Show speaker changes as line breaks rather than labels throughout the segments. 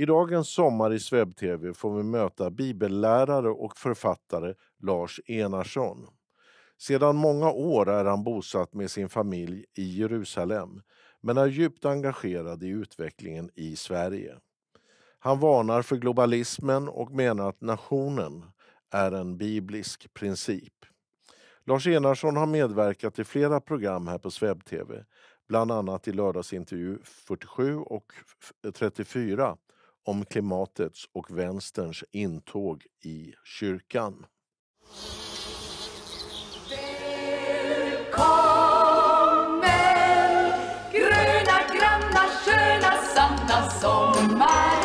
I dagens Sommar i Sveb-TV får vi möta bibellärare och författare Lars Enarsson. Sedan många år är han bosatt med sin familj i Jerusalem men är djupt engagerad i utvecklingen i Sverige. Han varnar för globalismen och menar att nationen är en biblisk princip. Lars Enarsson har medverkat i flera program här på Sveb TV, bland annat i lördagsintervju 47 och 34 om klimatets och vänsterns intåg i kyrkan. Välkommen gröna, granna, sköna, sanna sommar.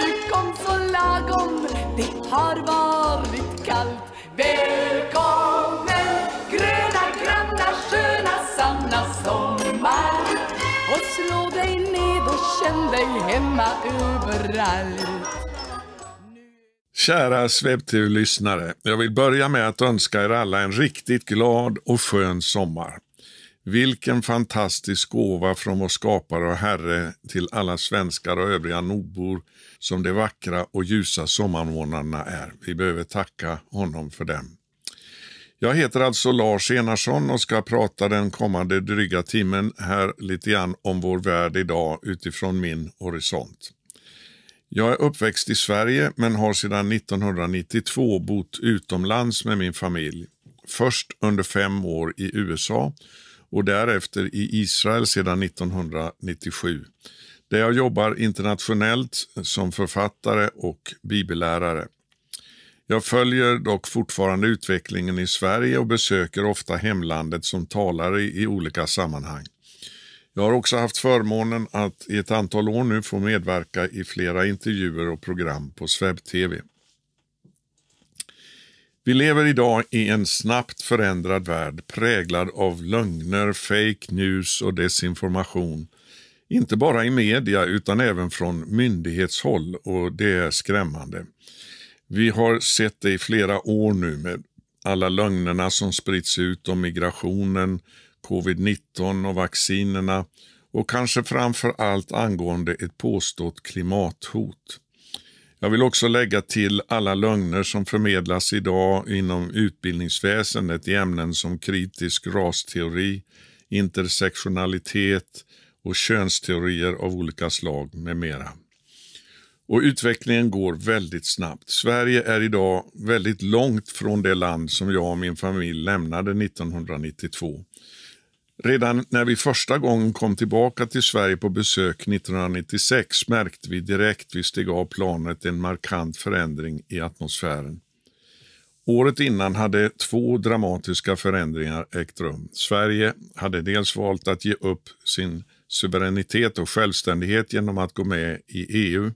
Du kom så lagom, det har varit känn dig hemma överallt. Kära SvebTV-lyssnare, jag vill börja med att önska er alla en riktigt glad och skön sommar. Vilken fantastisk gåva från vår skapare och Herre till alla svenskar och övriga nordbor som de vackra och ljusa sommarmånaderna är. Vi behöver tacka honom för dem. Jag heter alltså Lars Enarsson och ska prata den kommande dryga timmen här lite grann om vår värld idag utifrån min horisont. Jag är uppväxt i Sverige men har sedan 1992 bott utomlands med min familj. Först under fem år i USA och därefter i Israel sedan 1997 där jag jobbar internationellt som författare och bibellärare. Jag följer dock fortfarande utvecklingen i Sverige och besöker ofta hemlandet som talare i olika sammanhang. Jag har också haft förmånen att i ett antal år nu få medverka i flera intervjuer och program på Sveb TV. Vi lever idag i en snabbt förändrad värld präglad av lögner, fake news och desinformation. Inte bara i media utan även från myndighetshåll och det är skrämmande. Vi har sett det i flera år nu med alla lögnerna som sprids ut om migrationen, covid-19 och vaccinerna och kanske framför allt angående ett påstått klimathot. Jag vill också lägga till alla lögner som förmedlas idag inom utbildningsväsendet i ämnen som kritisk rasteori, intersektionalitet och könsteorier av olika slag med mera. Och utvecklingen går väldigt snabbt. Sverige är idag väldigt långt från det land som jag och min familj lämnade 1992. Redan när vi första gången kom tillbaka till Sverige på besök 1996 märkte vi direkt vi steg av planet en markant förändring i atmosfären. Året innan hade två dramatiska förändringar ägt rum. Sverige hade dels valt att ge upp sin suveränitet och självständighet genom att gå med i EU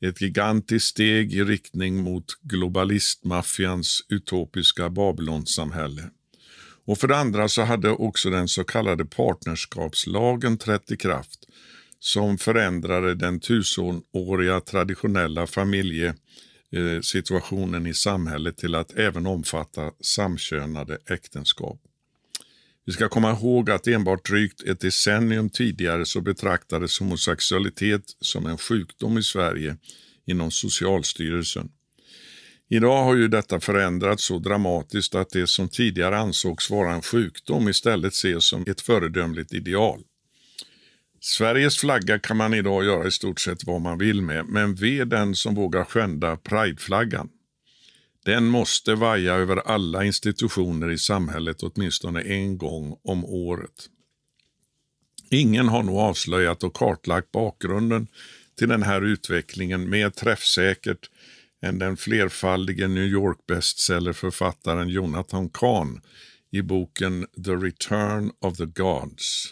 ett gigantiskt steg i riktning mot globalistmaffians utopiska Babylonsamhälle. Och för det andra så hade också den så kallade partnerskapslagen trätt i kraft som förändrade den tusenåriga traditionella familjesituationen i samhället till att även omfatta samkönade äktenskap. Vi ska komma ihåg att enbart drygt ett decennium tidigare så betraktades homosexualitet som en sjukdom i Sverige inom Socialstyrelsen. Idag har ju detta förändrats så dramatiskt att det som tidigare ansågs vara en sjukdom istället ses som ett föredömligt ideal. Sveriges flagga kan man idag göra i stort sett vad man vill med, men ve den som vågar skända prideflaggan. Den måste vaja över alla institutioner i samhället åtminstone en gång om året. Ingen har nog avslöjat och kartlagt bakgrunden till den här utvecklingen mer träffsäkert än den flerfaldige New York-bestsellerförfattaren Jonathan Kahn i boken The Return of the Gods.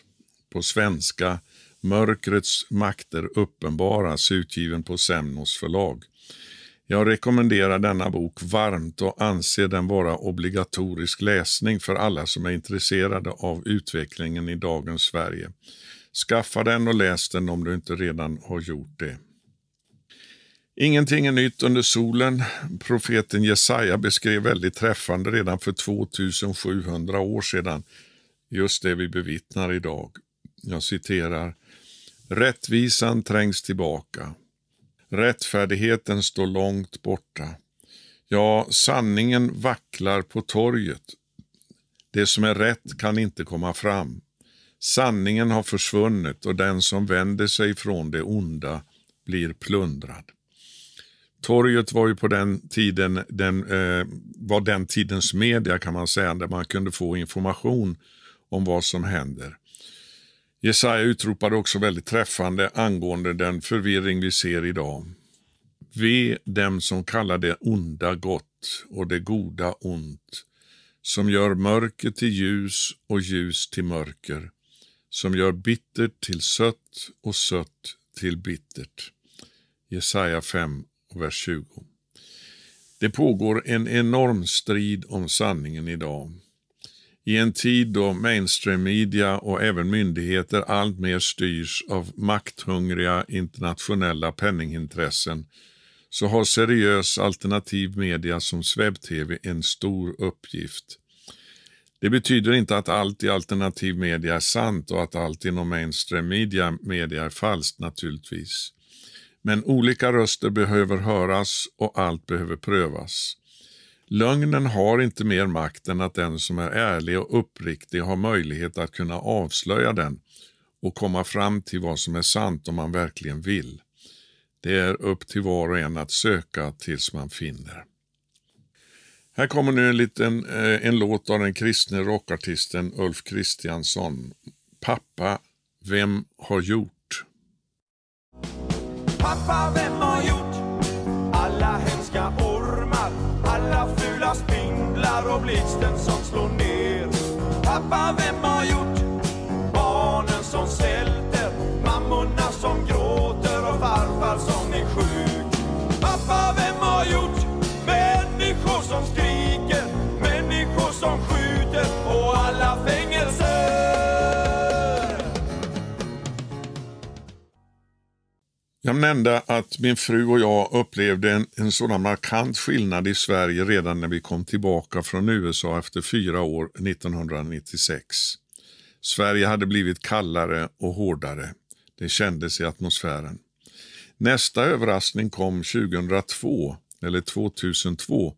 På svenska Mörkrets makter uppenbaras utgiven på Semnos förlag. Jag rekommenderar denna bok varmt och anser den vara obligatorisk läsning för alla som är intresserade av utvecklingen i dagens Sverige. Skaffa den och läs den om du inte redan har gjort det. Ingenting är nytt under solen. Profeten Jesaja beskrev väldigt träffande redan för 2700 år sedan just det vi bevittnar idag. Jag citerar. Rättvisan trängs tillbaka, Rättfärdigheten står långt borta. Ja, sanningen vacklar på torget. Det som är rätt kan inte komma fram. Sanningen har försvunnit och den som vänder sig från det onda blir plundrad. Torget var ju på den tiden den, eh, var den tidens media kan man säga, där man kunde få information om vad som händer. Jesaja utropade också väldigt träffande angående den förvirring vi ser idag. Ve dem som kallar det onda gott och det goda ont, som gör mörker till ljus och ljus till mörker, som gör bittert till sött och sött till bittert. Jesaja 5, vers 20. Det pågår en enorm strid om sanningen idag i en tid då mainstream-media och även myndigheter alltmer styrs av makthungriga internationella penningintressen så har seriös alternativ media som SvebTV en stor uppgift. Det betyder inte att allt i alternativ media är sant och att allt inom mainstream media, media är falskt naturligtvis. Men olika röster behöver höras och allt behöver prövas. Lögnen har inte mer makt än att den som är ärlig och uppriktig har möjlighet att kunna avslöja den och komma fram till vad som är sant om man verkligen vill. Det är upp till var och en att söka tills man finner. Här kommer nu en, liten, eh, en låt av den kristne rockartisten Ulf Kristiansson. Pappa, vem har gjort? Pappa, vem har gjort alla hemska och blixten som slår ner. Pappa, vem har gjort? Barnen som sälter? mammorna som gråter och farfar som är sjuk. Pappa, vem har gjort? Människor som skriker, människor som skjuter Jag nämnde att min fru och jag upplevde en, en sådan markant skillnad i Sverige redan när vi kom tillbaka från USA efter fyra år 1996. Sverige hade blivit kallare och hårdare. Det kändes i atmosfären. Nästa överraskning kom 2002, eller 2002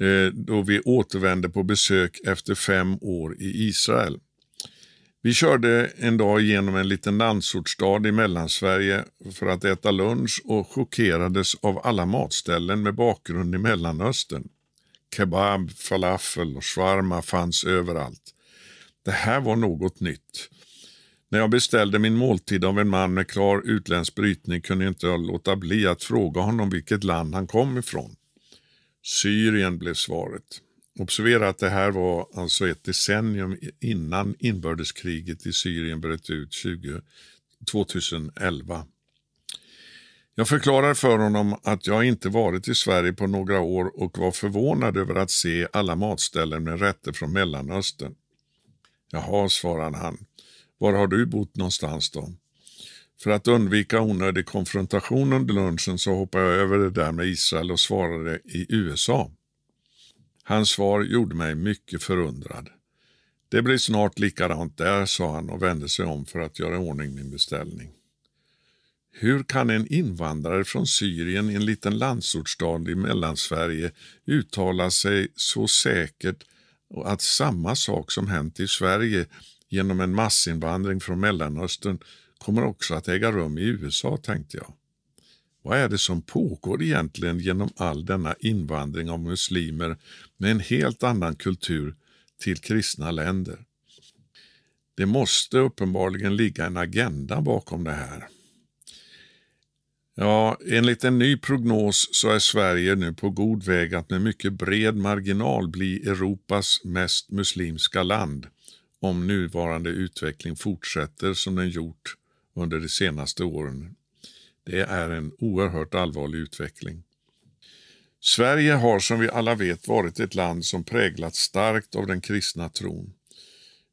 eh, då vi återvände på besök efter fem år i Israel. Vi körde en dag genom en liten landsortsstad i Mellansverige för att äta lunch och chockerades av alla matställen med bakgrund i Mellanöstern. Kebab, falafel och shawarma fanns överallt. Det här var något nytt. När jag beställde min måltid av en man med klar utländsk brytning kunde jag inte låta bli att fråga honom vilket land han kom ifrån. Syrien blev svaret. Observera att det här var alltså ett decennium innan inbördeskriget i Syrien bröt ut 20, 2011. Jag förklarar för honom att jag inte varit i Sverige på några år och var förvånad över att se alla matställen med rätter från Mellanöstern. Jaha, svarade han. Var har du bott någonstans då? För att undvika onödig konfrontation under lunchen så hoppade jag över det där med Israel och svarade i USA. Hans svar gjorde mig mycket förundrad. Det blir snart likadant där, sa han och vände sig om för att göra i ordning min beställning. Hur kan en invandrare från Syrien i en liten landsortsstad i Mellansverige uttala sig så säkert att samma sak som hänt i Sverige genom en massinvandring från Mellanöstern kommer också att äga rum i USA, tänkte jag. Vad är det som pågår egentligen genom all denna invandring av muslimer med en helt annan kultur till kristna länder? Det måste uppenbarligen ligga en agenda bakom det här. Ja, enligt en ny prognos så är Sverige nu på god väg att med mycket bred marginal bli Europas mest muslimska land om nuvarande utveckling fortsätter som den gjort under de senaste åren det är en oerhört allvarlig utveckling. Sverige har som vi alla vet varit ett land som präglats starkt av den kristna tron.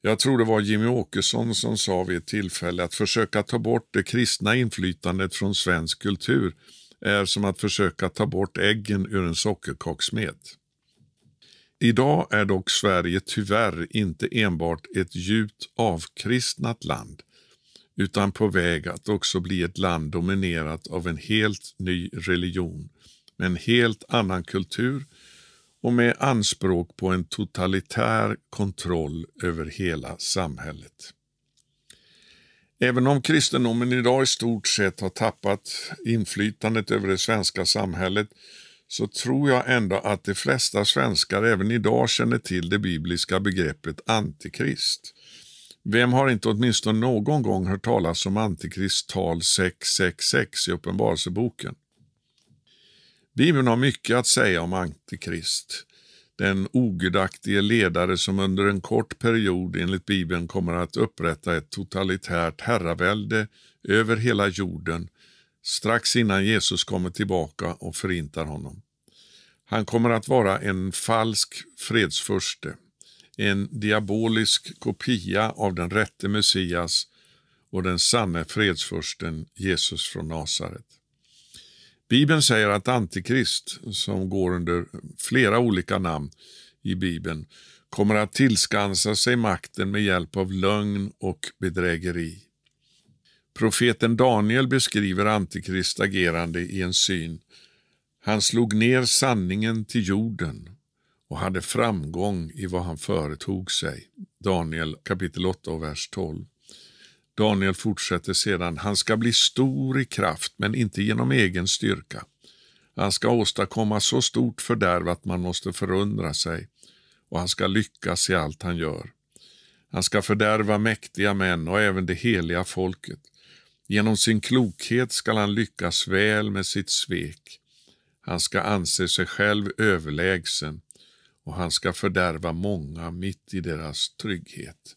Jag tror det var Jimmy Åkesson som sa vid ett tillfälle att försöka ta bort det kristna inflytandet från svensk kultur är som att försöka ta bort äggen ur en sockerkaksmet. Idag är dock Sverige tyvärr inte enbart ett djupt avkristnat land utan på väg att också bli ett land dominerat av en helt ny religion, med en helt annan kultur och med anspråk på en totalitär kontroll över hela samhället. Även om kristendomen idag i stort sett har tappat inflytandet över det svenska samhället så tror jag ändå att de flesta svenskar även idag känner till det bibliska begreppet antikrist. Vem har inte åtminstone någon gång hört talas om Antikrist tal 666 i Uppenbarelseboken? Bibeln har mycket att säga om Antikrist, den ogudaktige ledare som under en kort period enligt Bibeln kommer att upprätta ett totalitärt herravälde över hela jorden strax innan Jesus kommer tillbaka och förintar honom. Han kommer att vara en falsk fredsförste en diabolisk kopia av den rätte Messias och den sanne fredsfursten Jesus från Nasaret. Bibeln säger att Antikrist, som går under flera olika namn i Bibeln, kommer att tillskansa sig makten med hjälp av lögn och bedrägeri. Profeten Daniel beskriver Antikrist agerande i en syn. Han slog ner sanningen till jorden och hade framgång i vad han företog sig. Daniel kapitel 8 och vers 12. Daniel fortsätter sedan, han ska bli stor i kraft men inte genom egen styrka. Han ska åstadkomma så stort fördärv att man måste förundra sig och han ska lyckas i allt han gör. Han ska fördärva mäktiga män och även det heliga folket. Genom sin klokhet skall han lyckas väl med sitt svek. Han ska anse sig själv överlägsen och han ska fördärva många mitt i deras trygghet.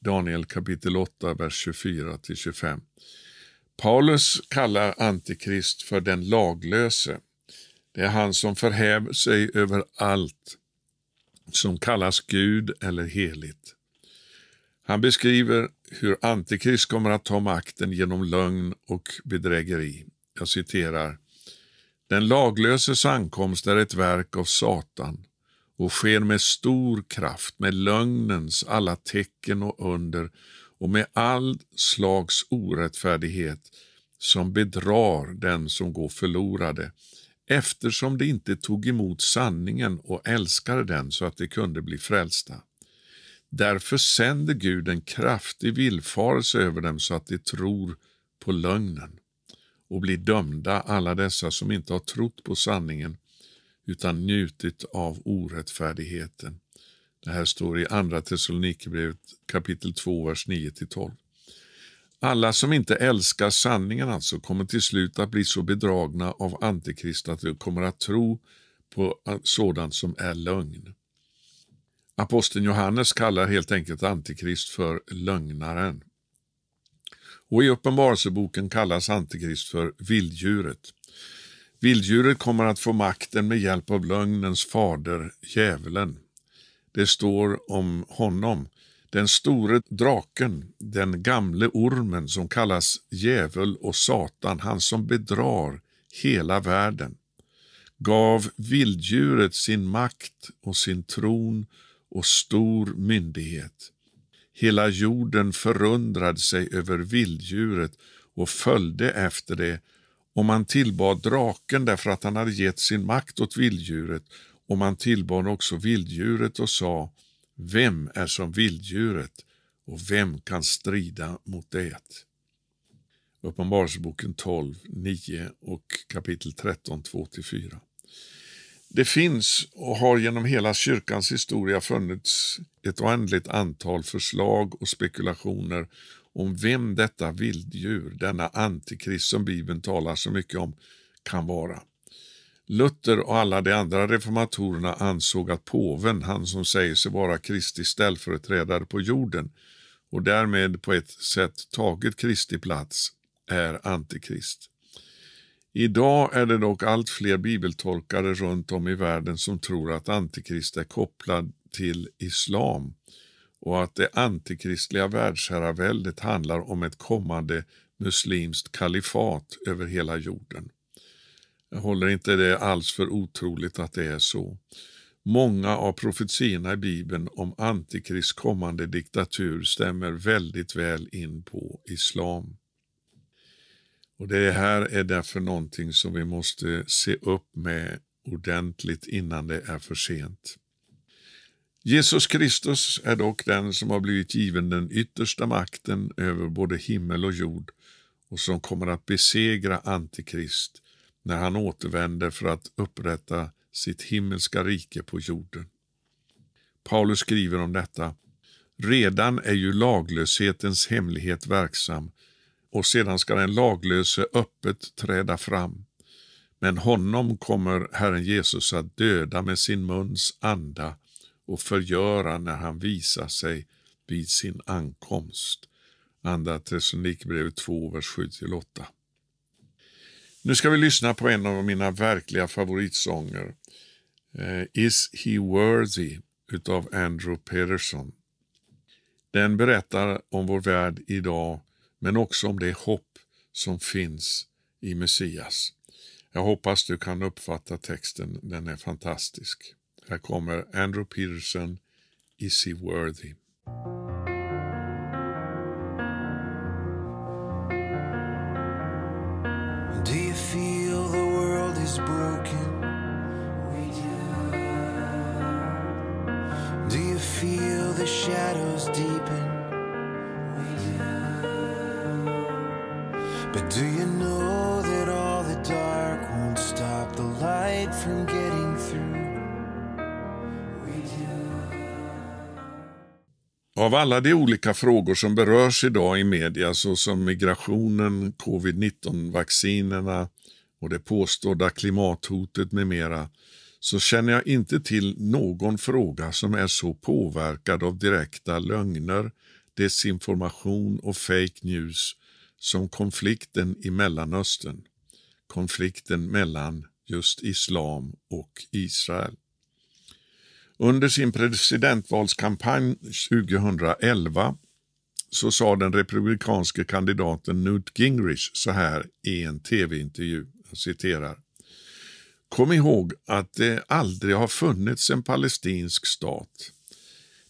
Daniel kapitel 8, vers 24-25. Paulus kallar Antikrist för den laglöse. Det är han som förhäver sig över allt som kallas Gud eller heligt. Han beskriver hur Antikrist kommer att ta makten genom lögn och bedrägeri. Jag citerar. Den laglöses ankomst är ett verk av Satan och sker med stor kraft, med lögnens alla tecken och under och med all slags orättfärdighet som bedrar den som går förlorade, eftersom de inte tog emot sanningen och älskade den så att de kunde bli frälsta. Därför sänder Gud en kraftig villfarelse över dem så att de tror på lögnen och bli dömda, alla dessa som inte har trott på sanningen utan njutit av orättfärdigheten. Det här står i Andra Thessalonikerbrevet kapitel 2, vers 9-12. Alla som inte älskar sanningen alltså kommer till slut att bli så bedragna av Antikrist att de kommer att tro på sådant som är lögn. Aposteln Johannes kallar helt enkelt Antikrist för lögnaren och i Uppenbarelseboken kallas Antikrist för vilddjuret. Vilddjuret kommer att få makten med hjälp av lögnens fader, djävulen. Det står om honom, den store draken, den gamle ormen som kallas djävul och Satan, han som bedrar hela världen, gav vilddjuret sin makt och sin tron och stor myndighet. Hela jorden förundrade sig över vilddjuret och följde efter det och man tillbad draken därför att han hade gett sin makt åt vilddjuret och man tillbad också vilddjuret och sa Vem är som vilddjuret och vem kan strida mot det? Uppenbarelseboken 12, 9 och kapitel 13, 2-4. Det finns och har genom hela kyrkans historia funnits ett oändligt antal förslag och spekulationer om vem detta vilddjur, denna antikrist som Bibeln talar så mycket om, kan vara. Luther och alla de andra reformatorerna ansåg att påven, han som säger sig vara Kristi ställföreträdare på jorden och därmed på ett sätt tagit Kristi plats, är antikrist. Idag är det dock allt fler bibeltolkare runt om i världen som tror att Antikrist är kopplad till islam och att det antikristliga världsherraväldet handlar om ett kommande muslimskt kalifat över hela jorden. Jag håller inte det alls för otroligt att det är så. Många av profetiorna i Bibeln om Antikrists kommande diktatur stämmer väldigt väl in på islam. Och Det här är därför någonting som vi måste se upp med ordentligt innan det är för sent. Jesus Kristus är dock den som har blivit given den yttersta makten över både himmel och jord och som kommer att besegra Antikrist när han återvänder för att upprätta sitt himmelska rike på jorden. Paulus skriver om detta. Redan är ju laglöshetens hemlighet verksam och sedan ska den laglöse öppet träda fram. Men honom kommer Herren Jesus att döda med sin muns anda och förgöra när han visar sig vid sin ankomst. Andra Thessalonikerbrevet 2, vers 7-8. Nu ska vi lyssna på en av mina verkliga favoritsånger, eh, Is He Worthy? utav Andrew Peterson. Den berättar om vår värld idag men också om det hopp som finns i Messias. Jag hoppas du kan uppfatta texten, den är fantastisk. Här kommer Andrew Peterson, Is he worthy? Do you feel the world is broken? We do. Do you feel the shadows deepen? Av alla de olika frågor som berörs idag i media såsom migrationen, covid-19-vaccinerna och det påstådda klimathotet med mera så känner jag inte till någon fråga som är så påverkad av direkta lögner, desinformation och fake news som konflikten i Mellanöstern. Konflikten mellan just islam och Israel. Under sin presidentvalskampanj 2011 så sa den republikanske kandidaten Newt Gingrich så här i en tv-intervju, jag citerar. Kom ihåg att det aldrig har funnits en palestinsk stat.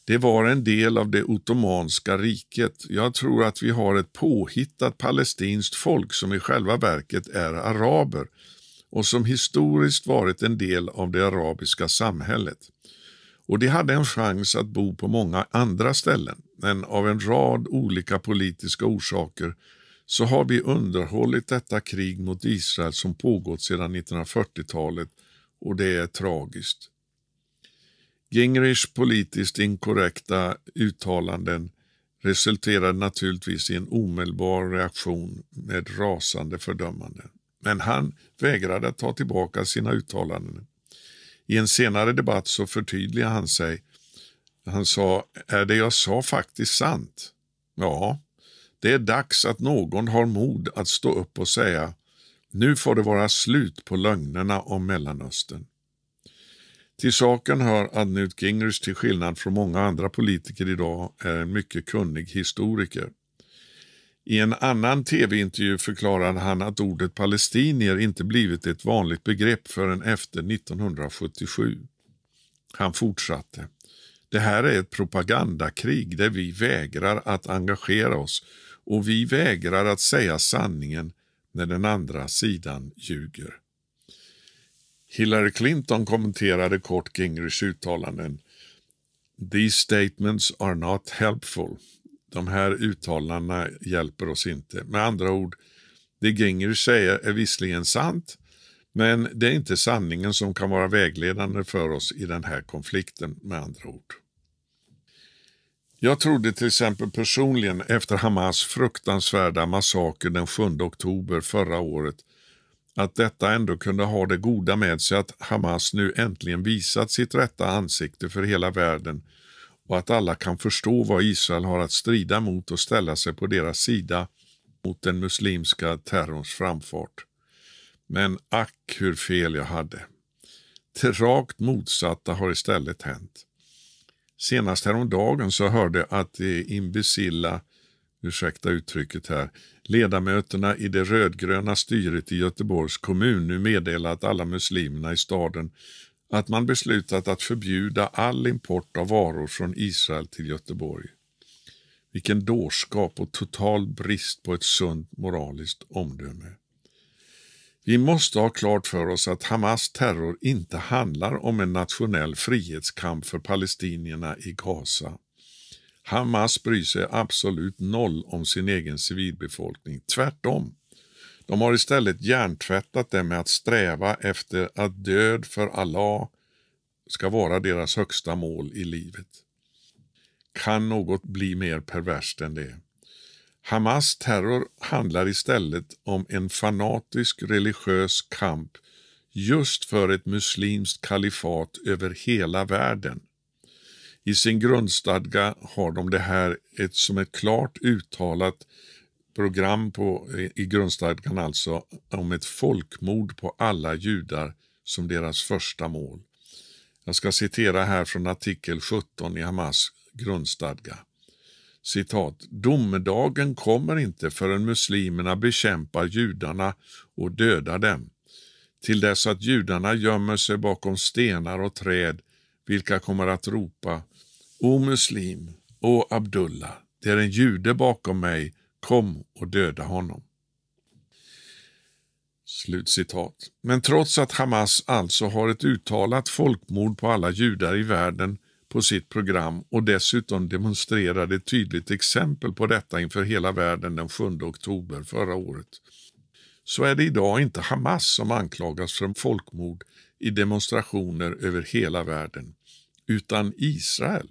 Det var en del av det ottomanska riket. Jag tror att vi har ett påhittat palestinskt folk som i själva verket är araber och som historiskt varit en del av det arabiska samhället och de hade en chans att bo på många andra ställen. Men av en rad olika politiska orsaker så har vi underhållit detta krig mot Israel som pågått sedan 1940-talet och det är tragiskt. Gingrichs politiskt inkorrekta uttalanden resulterade naturligtvis i en omedelbar reaktion med rasande fördömanden. Men han vägrade att ta tillbaka sina uttalanden i en senare debatt så förtydligade han sig. Han sa, är det jag sa faktiskt sant? Ja, det är dags att någon har mod att stå upp och säga, nu får det vara slut på lögnerna om Mellanöstern. Till saken hör att Newt Gingrich till skillnad från många andra politiker idag är en mycket kunnig historiker. I en annan tv-intervju förklarade han att ordet palestinier inte blivit ett vanligt begrepp förrän efter 1977. Han fortsatte. Det här är ett propagandakrig där vi vägrar att engagera oss och vi vägrar att säga sanningen när den andra sidan ljuger. Hillary Clinton kommenterade kort Gingrichs uttalanden. These statements are not helpful. De här uttalandena hjälper oss inte. Med andra ord, det Gingrich säger är visserligen sant, men det är inte sanningen som kan vara vägledande för oss i den här konflikten med andra ord. Jag trodde till exempel personligen efter Hamas fruktansvärda massaker den 7 oktober förra året att detta ändå kunde ha det goda med sig att Hamas nu äntligen visat sitt rätta ansikte för hela världen och att alla kan förstå vad Israel har att strida mot och ställa sig på deras sida mot den muslimska terrorns framfart. Men ack hur fel jag hade. Det rakt motsatta har istället hänt. Senast häromdagen så hörde jag att de imbecilla, ursäkta uttrycket här, ledamöterna i det rödgröna styret i Göteborgs kommun nu meddelar att alla muslimerna i staden att man beslutat att förbjuda all import av varor från Israel till Göteborg. Vilken dårskap och total brist på ett sunt moraliskt omdöme. Vi måste ha klart för oss att Hamas terror inte handlar om en nationell frihetskamp för palestinierna i Gaza. Hamas bryr sig absolut noll om sin egen civilbefolkning, tvärtom. De har istället hjärntvättat det med att sträva efter att död för Allah ska vara deras högsta mål i livet. Kan något bli mer perverst än det? Hamas terror handlar istället om en fanatisk religiös kamp just för ett muslimskt kalifat över hela världen. I sin grundstadga har de det här ett, som ett klart uttalat program på, i grundstadgan alltså om ett folkmord på alla judar som deras första mål. Jag ska citera här från artikel 17 i Hamas grundstadga. Citat, domedagen kommer inte förrän muslimerna bekämpar judarna och dödar dem, till dess att judarna gömmer sig bakom stenar och träd, vilka kommer att ropa O muslim, O Abdullah, det är en jude bakom mig kom och döda honom. Slutcitat. Men trots att Hamas alltså har ett uttalat folkmord på alla judar i världen på sitt program och dessutom demonstrerade ett tydligt exempel på detta inför hela världen den 7 oktober förra året, så är det idag inte Hamas som anklagas för folkmord i demonstrationer över hela världen, utan Israel.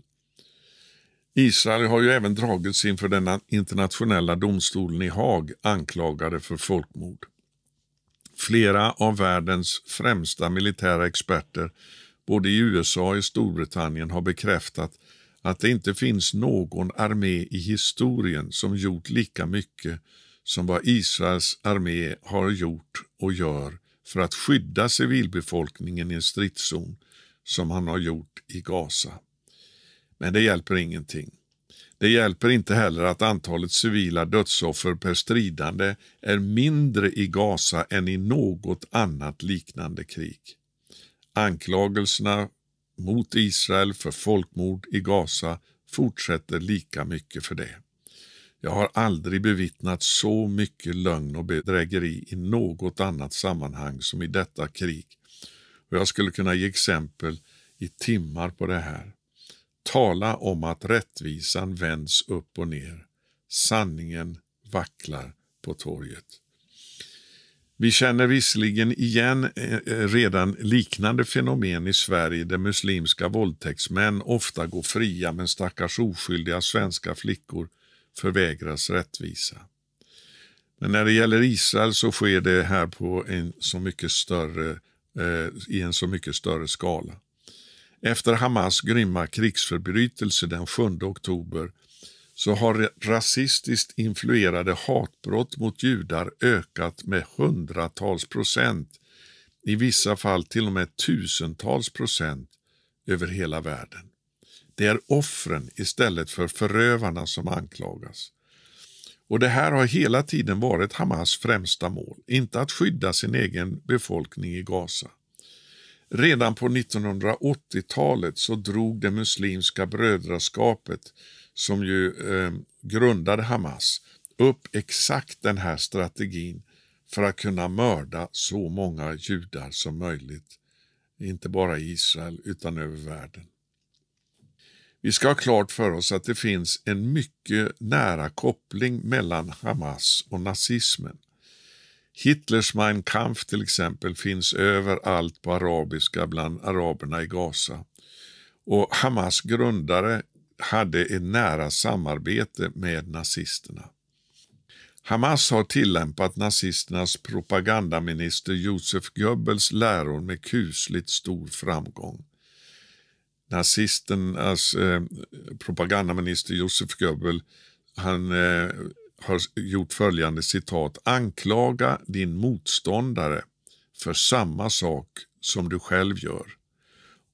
Israel har ju även dragits inför den internationella domstolen i Haag anklagade för folkmord. Flera av världens främsta militära experter, både i USA och i Storbritannien, har bekräftat att det inte finns någon armé i historien som gjort lika mycket som vad Israels armé har gjort och gör för att skydda civilbefolkningen i en stridszon som han har gjort i Gaza. Men det hjälper ingenting. Det hjälper inte heller att antalet civila dödsoffer per stridande är mindre i Gaza än i något annat liknande krig. Anklagelserna mot Israel för folkmord i Gaza fortsätter lika mycket för det. Jag har aldrig bevittnat så mycket lögn och bedrägeri i något annat sammanhang som i detta krig. Och jag skulle kunna ge exempel i timmar på det här. Tala om att rättvisan vänds upp och ner. Sanningen vacklar på torget. Vi känner visserligen igen eh, eh, redan liknande fenomen i Sverige där muslimska våldtäktsmän ofta går fria men stackars oskyldiga svenska flickor förvägras rättvisa. Men när det gäller Israel så sker det här på en så mycket större, eh, i en så mycket större skala. Efter Hamas grymma krigsförbrytelse den 7 oktober så har rasistiskt influerade hatbrott mot judar ökat med hundratals procent, i vissa fall till och med tusentals procent, över hela världen. Det är offren istället för förövarna som anklagas. Och Det här har hela tiden varit Hamas främsta mål, inte att skydda sin egen befolkning i Gaza. Redan på 1980-talet så drog det muslimska brödraskapet, som ju eh, grundade Hamas, upp exakt den här strategin för att kunna mörda så många judar som möjligt. Inte bara i Israel, utan över världen. Vi ska ha klart för oss att det finns en mycket nära koppling mellan Hamas och nazismen. Hitlers Mein Kampf till exempel finns överallt på arabiska bland araberna i Gaza. Och Hamas grundare hade ett nära samarbete med nazisterna. Hamas har tillämpat nazisternas propagandaminister Josef Goebbels läror med kusligt stor framgång. Nazisternas eh, propagandaminister Josef Goebbels han eh, har gjort följande citat. Anklaga din motståndare för samma sak som du själv gör.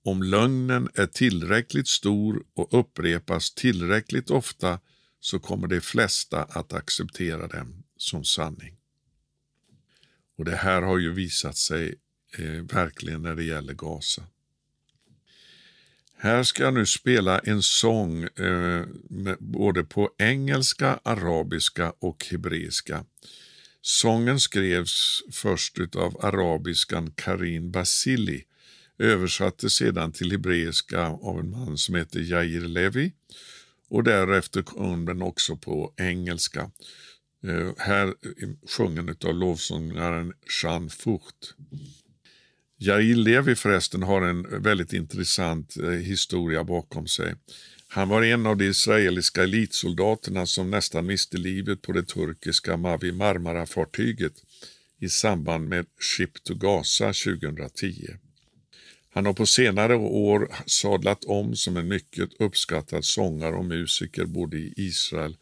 Om lögnen är tillräckligt stor och upprepas tillräckligt ofta så kommer de flesta att acceptera den som sanning. Och Det här har ju visat sig eh, verkligen när det gäller Gaza. Här ska jag nu spela en sång eh, både på engelska, arabiska och hebreiska. Sången skrevs först av arabiskan Karin Basili, översattes sedan till hebreiska av en man som heter Jair Levi och därefter kom den också på engelska. Eh, här eh, sjungen av lovsångaren Jean Foucht. Jair Levi förresten har en väldigt intressant eh, historia bakom sig. Han var en av de israeliska elitsoldaterna som nästan miste livet på det turkiska Mavi Marmara-fartyget i samband med Ship to Gaza 2010. Han har på senare år sadlat om som en mycket uppskattad sångare och musiker både i Israel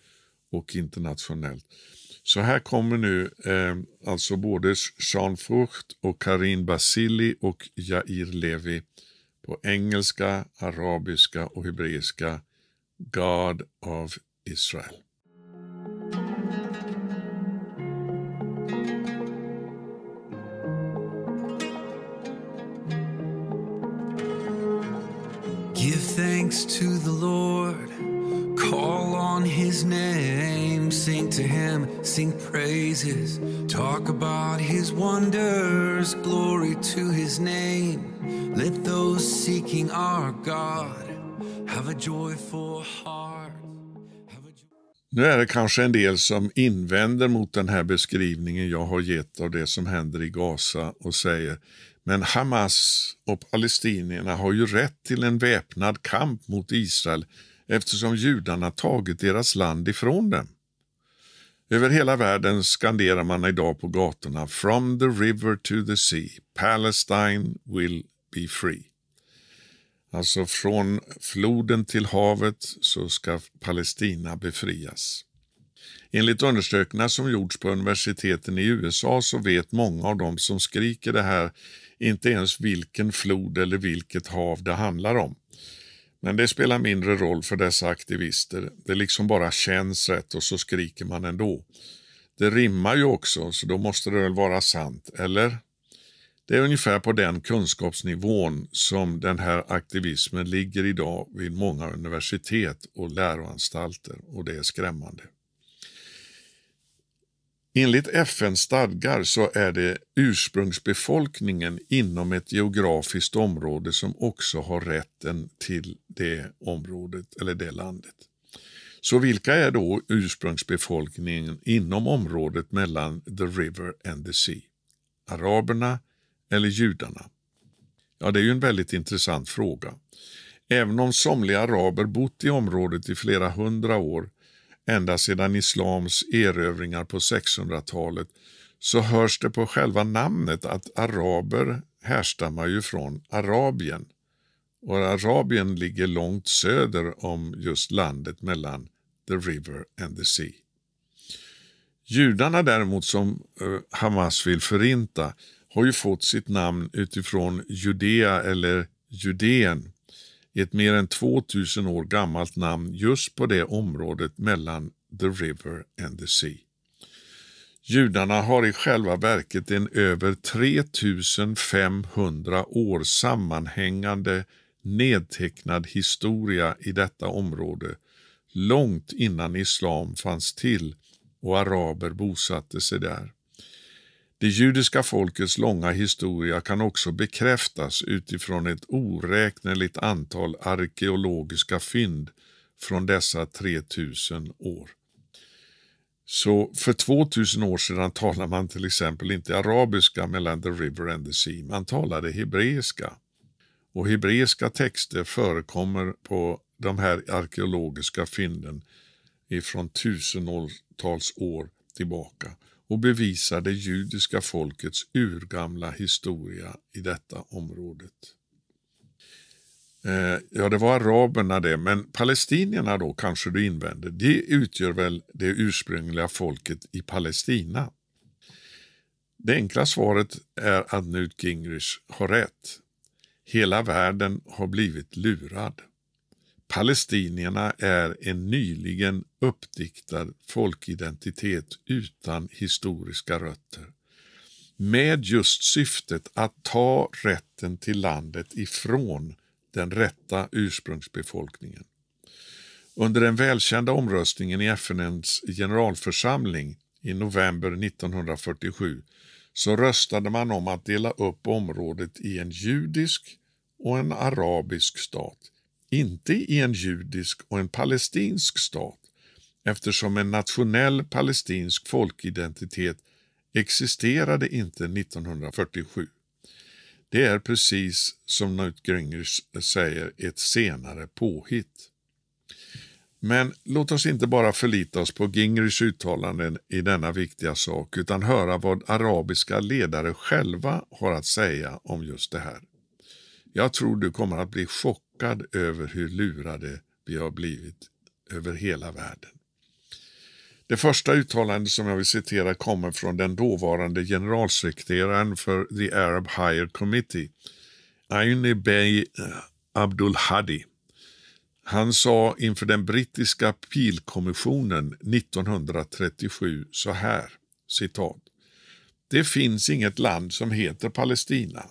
och internationellt. Så här kommer nu eh, alltså både Jean Frucht och Karin Basili och Jair Levi på engelska, arabiska och hebreiska God of Israel. Give thanks to the Lord Call on his name, sing to him, sing praises. Talk about his wonders, glory to his name. Let those seeking our God have a joyful heart. Nu är det kanske en del som invänder mot den här beskrivningen jag har gett av det som händer i Gaza och säger men Hamas och palestinierna har ju rätt till en väpnad kamp mot Israel eftersom judarna tagit deras land ifrån dem. Över hela världen skanderar man idag på gatorna “From the river to the sea, Palestine will be free”. Alltså från floden till havet så ska Palestina befrias. Enligt undersökningar som gjorts på universiteten i USA så vet många av dem som skriker det här inte ens vilken flod eller vilket hav det handlar om. Men det spelar mindre roll för dessa aktivister. Det liksom bara känns rätt och så skriker man ändå. Det rimmar ju också, så då måste det väl vara sant, eller? Det är ungefär på den kunskapsnivån som den här aktivismen ligger idag vid många universitet och läroanstalter och det är skrämmande. Enligt FNs stadgar så är det ursprungsbefolkningen inom ett geografiskt område som också har rätten till det området eller det landet. Så vilka är då ursprungsbefolkningen inom området mellan the river and the sea? Araberna eller judarna? Ja, det är ju en väldigt intressant fråga. Även om somliga araber bott i området i flera hundra år ända sedan islams erövringar på 600-talet så hörs det på själva namnet att araber härstammar ju från Arabien. Och Arabien ligger långt söder om just landet mellan the river and the sea. Judarna däremot som eh, Hamas vill förinta har ju fått sitt namn utifrån Judea eller Judeen ett mer än 2000 år gammalt namn just på det området mellan the river and the sea. Judarna har i själva verket en över 3500 år sammanhängande nedtecknad historia i detta område långt innan islam fanns till och araber bosatte sig där. Det judiska folkets långa historia kan också bekräftas utifrån ett oräkneligt antal arkeologiska fynd från dessa 3000 år. Så för 2000 år sedan talade man till exempel inte arabiska mellan the river and the sea, man talade hebreiska. Och hebreiska texter förekommer på de här arkeologiska fynden ifrån tusentals år tillbaka och bevisar det judiska folkets urgamla historia i detta området. Eh, ja, det var araberna det, men palestinierna då kanske du invänder, de utgör väl det ursprungliga folket i Palestina? Det enkla svaret är att Newt Gingrich har rätt. Hela världen har blivit lurad. Palestinierna är en nyligen uppdiktad folkidentitet utan historiska rötter. Med just syftet att ta rätten till landet ifrån den rätta ursprungsbefolkningen. Under den välkända omröstningen i FNs generalförsamling i november 1947 så röstade man om att dela upp området i en judisk och en arabisk stat inte i en judisk och en palestinsk stat eftersom en nationell palestinsk folkidentitet existerade inte 1947. Det är precis som Newt säger ett senare påhitt. Men låt oss inte bara förlita oss på Gingrichs uttalanden i denna viktiga sak utan höra vad arabiska ledare själva har att säga om just det här. Jag tror du kommer att bli chockad chockad över hur lurade vi har blivit över hela världen. Det första uttalandet som jag vill citera kommer från den dåvarande generalsekreteraren för The Arab Higher Committee, Aini Bey eh, Abdul Hadi. Han sa inför den brittiska pilkommissionen 1937 så här, citat. Det finns inget land som heter Palestina.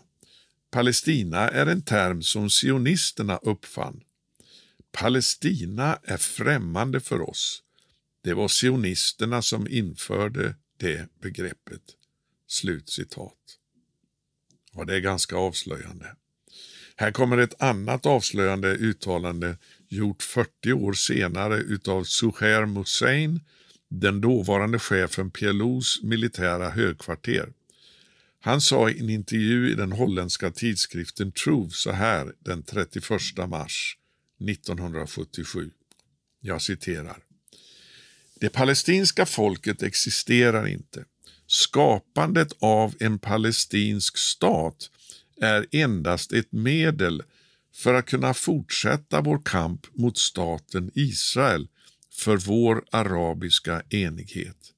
Palestina är en term som sionisterna uppfann. Palestina är främmande för oss. Det var sionisterna som införde det begreppet. Slut citat. Och det är ganska avslöjande. Här kommer ett annat avslöjande uttalande gjort 40 år senare av Suher Hussein, den dåvarande chefen PLOs militära högkvarter. Han sa i en intervju i den holländska tidskriften Trove så här den 31 mars 1977. Jag citerar. Det palestinska folket existerar inte. Skapandet av en palestinsk stat är endast ett medel för att kunna fortsätta vår kamp mot staten Israel för vår arabiska enighet.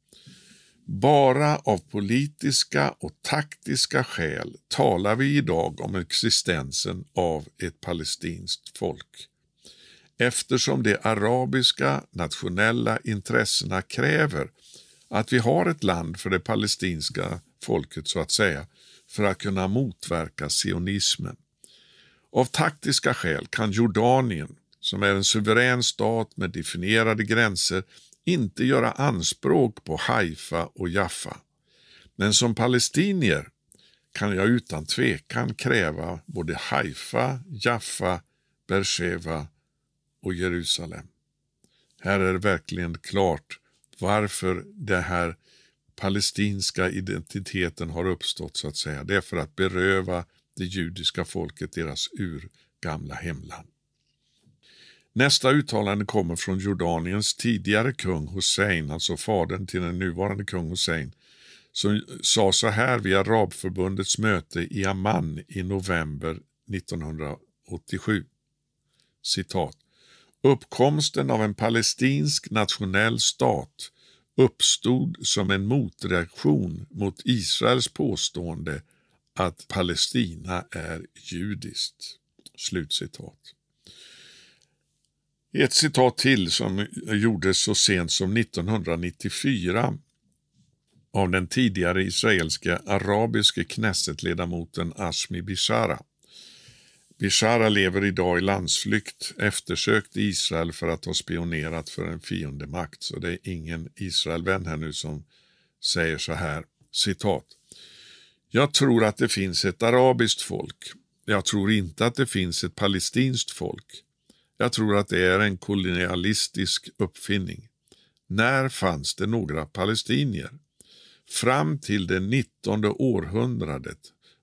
Bara av politiska och taktiska skäl talar vi idag om existensen av ett palestinskt folk eftersom de arabiska nationella intressena kräver att vi har ett land för det palestinska folket så att säga för att kunna motverka sionismen. Av taktiska skäl kan Jordanien, som är en suverän stat med definierade gränser, inte göra anspråk på Haifa och Jaffa. Men som palestinier kan jag utan tvekan kräva både Haifa, Jaffa, Beersheva och Jerusalem. Här är det verkligen klart varför den här palestinska identiteten har uppstått så att säga. Det är för att beröva det judiska folket deras urgamla hemland. Nästa uttalande kommer från Jordaniens tidigare kung Hussein, alltså fadern till den nuvarande kung Hussein, som sa så här vid Arabförbundets möte i Amman i november 1987. Citat. Uppkomsten av en palestinsk nationell stat uppstod som en motreaktion mot Israels påstående att Palestina är judiskt. Slutcitat. Ett citat till som gjordes så sent som 1994 av den tidigare israeliska arabiske Knesset-ledamoten Ashmi Bishara. Bishara lever idag i landsflykt, eftersökt i Israel för att ha spionerat för en fiendemakt. Så det är ingen Israelvän här nu som säger så här, citat. Jag tror att det finns ett arabiskt folk. Jag tror inte att det finns ett palestinskt folk. Jag tror att det är en kolonialistisk uppfinning. När fanns det några palestinier? Fram till det 19 århundradet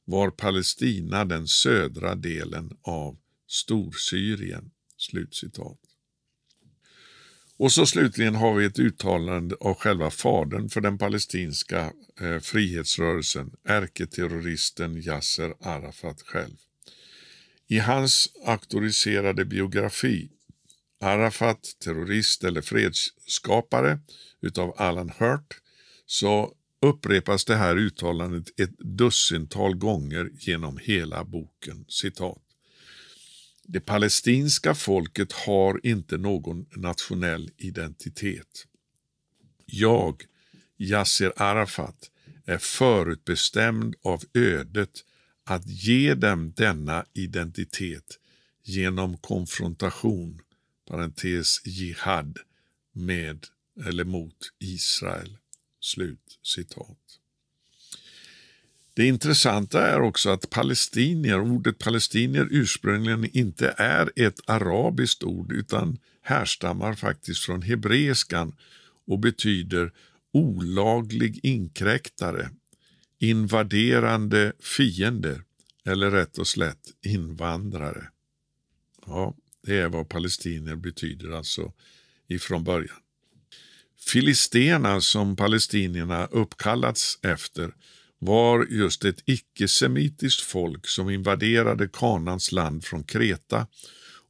var Palestina den södra delen av Storsyrien.” Slutcitat. Och så slutligen har vi ett uttalande av själva fadern för den palestinska eh, frihetsrörelsen, ärketerroristen Yasser Arafat själv. I hans auktoriserade biografi Arafat, terrorist eller fredsskapare utav Alan Hurt så upprepas det här uttalandet ett dussintal gånger genom hela boken. Citat. Det palestinska folket har inte någon nationell identitet. Jag, Yasser Arafat, är förutbestämd av ödet att ge dem denna identitet genom konfrontation, parentes jihad, med eller mot Israel. Slut citat. Det intressanta är också att palestinier, ordet palestinier ursprungligen inte är ett arabiskt ord utan härstammar faktiskt från hebreiskan och betyder olaglig inkräktare invaderande fiender eller rätt och slätt invandrare. Ja, det är vad palestinier betyder alltså ifrån början. Filisterna som palestinierna uppkallats efter var just ett icke-semitiskt folk som invaderade Kanans land från Kreta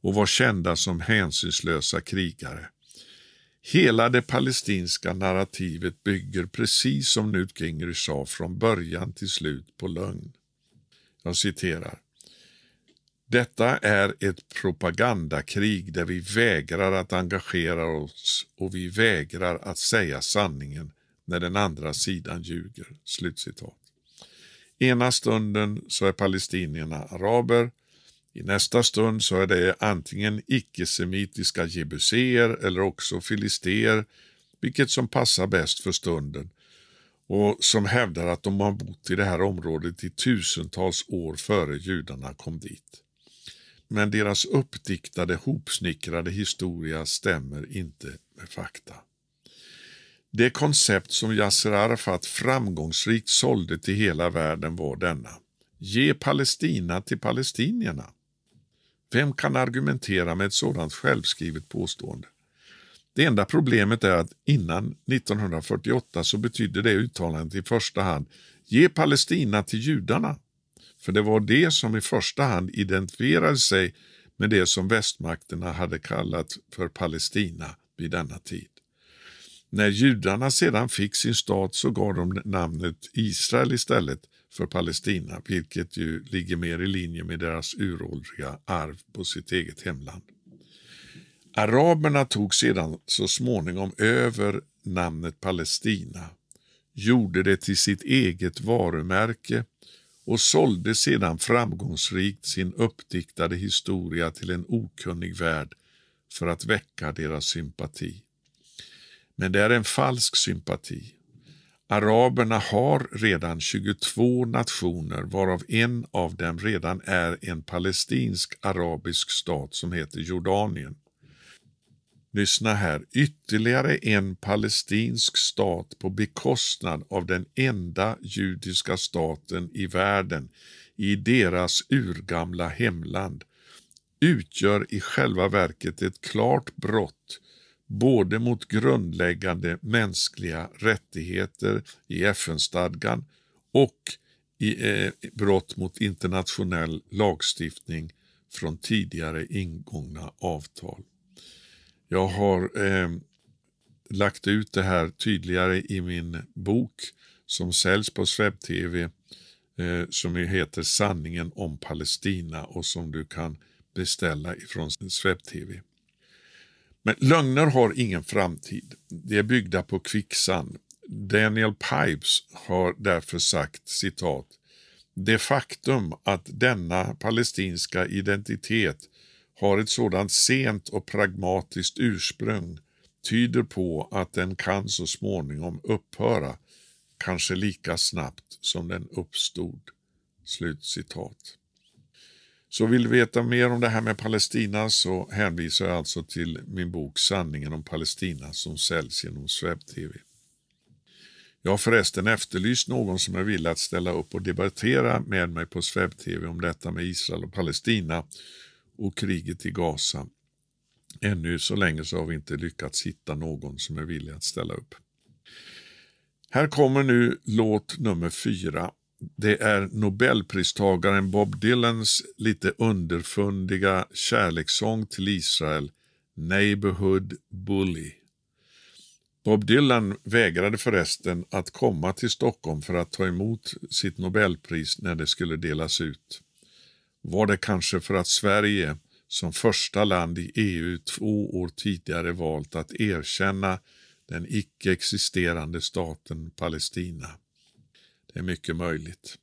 och var kända som hänsynslösa krigare. Hela det palestinska narrativet bygger, precis som Newt Gingrich sa, från början till slut på lögn. Jag citerar. Detta är ett propagandakrig där vi vägrar att engagera oss och vi vägrar att säga sanningen när den andra sidan ljuger. Slutcitat. Ena stunden så är palestinierna araber, i nästa stund så är det antingen icke-semitiska jebuséer eller också filister, vilket som passar bäst för stunden och som hävdar att de har bott i det här området i tusentals år före judarna kom dit. Men deras uppdiktade, hopsnickrade historia stämmer inte med fakta. Det koncept som Yasser Arafat framgångsrikt sålde till hela världen var denna. Ge Palestina till palestinierna. Vem kan argumentera med ett sådant självskrivet påstående? Det enda problemet är att innan 1948 så betydde det uttalandet i första hand ge Palestina till judarna. För det var det som i första hand identifierade sig med det som västmakterna hade kallat för Palestina vid denna tid. När judarna sedan fick sin stat så gav de namnet Israel istället för Palestina, vilket ju ligger mer i linje med deras uråldriga arv på sitt eget hemland. Araberna tog sedan så småningom över namnet Palestina, gjorde det till sitt eget varumärke och sålde sedan framgångsrikt sin uppdiktade historia till en okunnig värld för att väcka deras sympati. Men det är en falsk sympati. Araberna har redan 22 nationer varav en av dem redan är en palestinsk arabisk stat som heter Jordanien. Lyssna här, ytterligare en palestinsk stat på bekostnad av den enda judiska staten i världen i deras urgamla hemland utgör i själva verket ett klart brott både mot grundläggande mänskliga rättigheter i FN-stadgan och i eh, brott mot internationell lagstiftning från tidigare ingångna avtal. Jag har eh, lagt ut det här tydligare i min bok som säljs på SvebTV eh, som heter Sanningen om Palestina och som du kan beställa ifrån SvebTV. Men lögner har ingen framtid. De är byggda på kvicksand. Daniel Pipes har därför sagt citat det faktum att denna palestinska identitet har ett sådant sent och pragmatiskt ursprung tyder på att den kan så småningom upphöra, kanske lika snabbt som den uppstod." Slut citat. Så vill du veta mer om det här med Palestina så hänvisar jag alltså till min bok Sanningen om Palestina som säljs genom Sweb TV. Jag har förresten efterlyst någon som är villig att ställa upp och debattera med mig på Sweb TV om detta med Israel och Palestina och kriget i Gaza. Ännu så länge så har vi inte lyckats hitta någon som är villig att ställa upp. Här kommer nu låt nummer fyra det är nobelpristagaren Bob Dylans lite underfundiga kärlekssång till Israel, Neighborhood Bully. Bob Dylan vägrade förresten att komma till Stockholm för att ta emot sitt nobelpris när det skulle delas ut. Var det kanske för att Sverige, som första land i EU två år tidigare valt att erkänna den icke existerande staten Palestina? är mycket möjligt.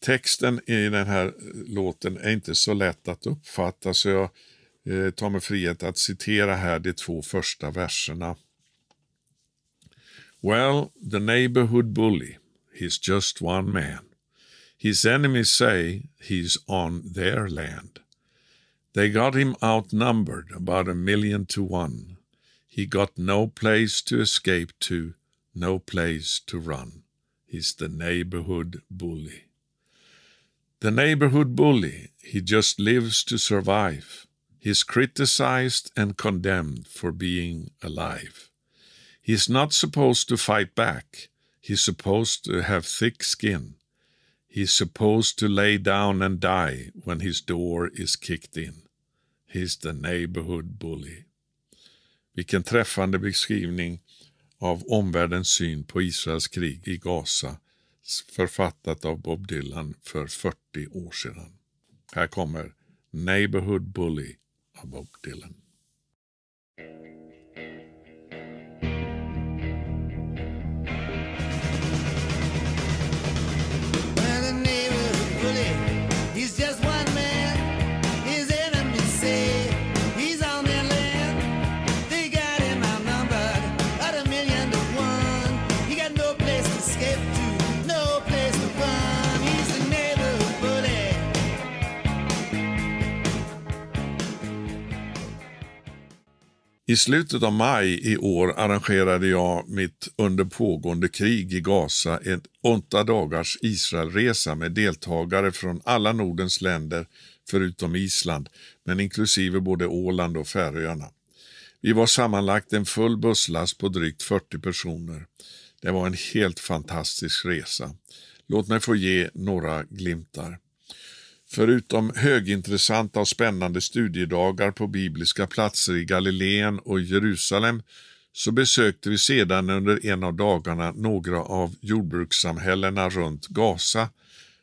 Texten i den här eh, låten är inte så lätt att uppfatta så jag eh, tar mig frihet att citera här de två första verserna. Well, the neighborhood bully, he's just one man. His enemies say he's on their land. They got him outnumbered about a million to one. He got no place to escape to, no place to run. He's the neighborhood bully. The neighborhood bully, he just lives to survive. He's criticized and condemned for being alive. He's not supposed to fight back. He's supposed to have thick skin. He's supposed to lay down and die when his door is kicked in. He's the neighborhood bully. Vilken träffande beskrivning av omvärldens syn på Israels krig i Gaza författat av Bob Dylan för 40 år sedan. Här kommer Neighborhood Bully av Bob Dylan. I slutet av maj i år arrangerade jag mitt under pågående krig i Gaza en åtta dagars Israelresa med deltagare från alla Nordens länder förutom Island, men inklusive både Åland och Färöarna. Vi var sammanlagt en full busslast på drygt 40 personer. Det var en helt fantastisk resa. Låt mig få ge några glimtar. Förutom högintressanta och spännande studiedagar på bibliska platser i Galileen och Jerusalem så besökte vi sedan under en av dagarna några av jordbrukssamhällena runt Gaza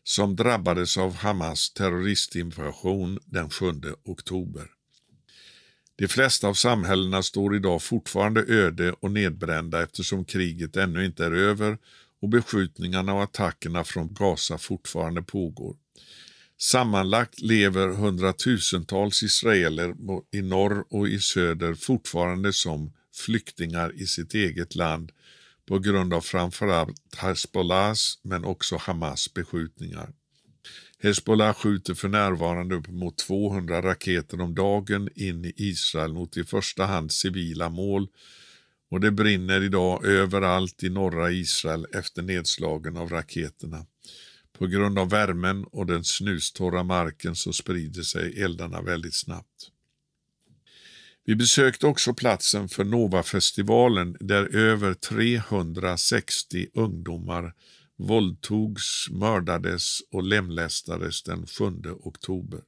som drabbades av Hamas terroristinvasion den 7 oktober. De flesta av samhällena står idag fortfarande öde och nedbrända eftersom kriget ännu inte är över och beskjutningarna och attackerna från Gaza fortfarande pågår. Sammanlagt lever hundratusentals israeler i norr och i söder fortfarande som flyktingar i sitt eget land på grund av framförallt Hezbollahs men också Hamas beskjutningar. Hezbollah skjuter för närvarande upp mot 200 raketer om dagen in i Israel mot i första hand civila mål och det brinner idag överallt i norra Israel efter nedslagen av raketerna. På grund av värmen och den snustorra marken så sprider sig eldarna väldigt snabbt. Vi besökte också platsen för Nova-festivalen där över 360 ungdomar våldtogs, mördades och lemlästades den 7 oktober.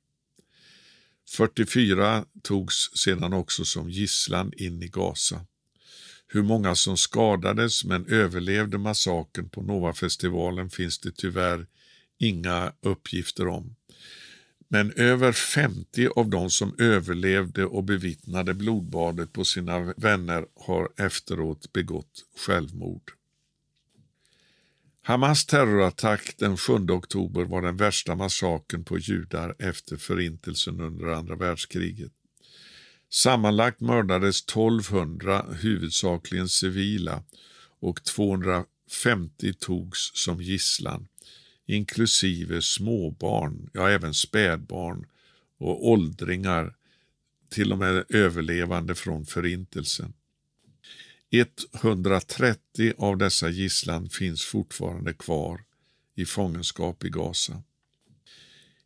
44 togs sedan också som gisslan in i Gaza. Hur många som skadades men överlevde massakern på Nova-festivalen finns det tyvärr inga uppgifter om. Men över 50 av de som överlevde och bevittnade blodbadet på sina vänner har efteråt begått självmord. Hamas terrorattack den 7 oktober var den värsta massakern på judar efter förintelsen under andra världskriget. Sammanlagt mördades 1200, huvudsakligen civila, och 250 togs som gisslan inklusive småbarn, ja även spädbarn och åldringar, till och med överlevande från förintelsen. 130 av dessa gisslan finns fortfarande kvar i fångenskap i Gaza.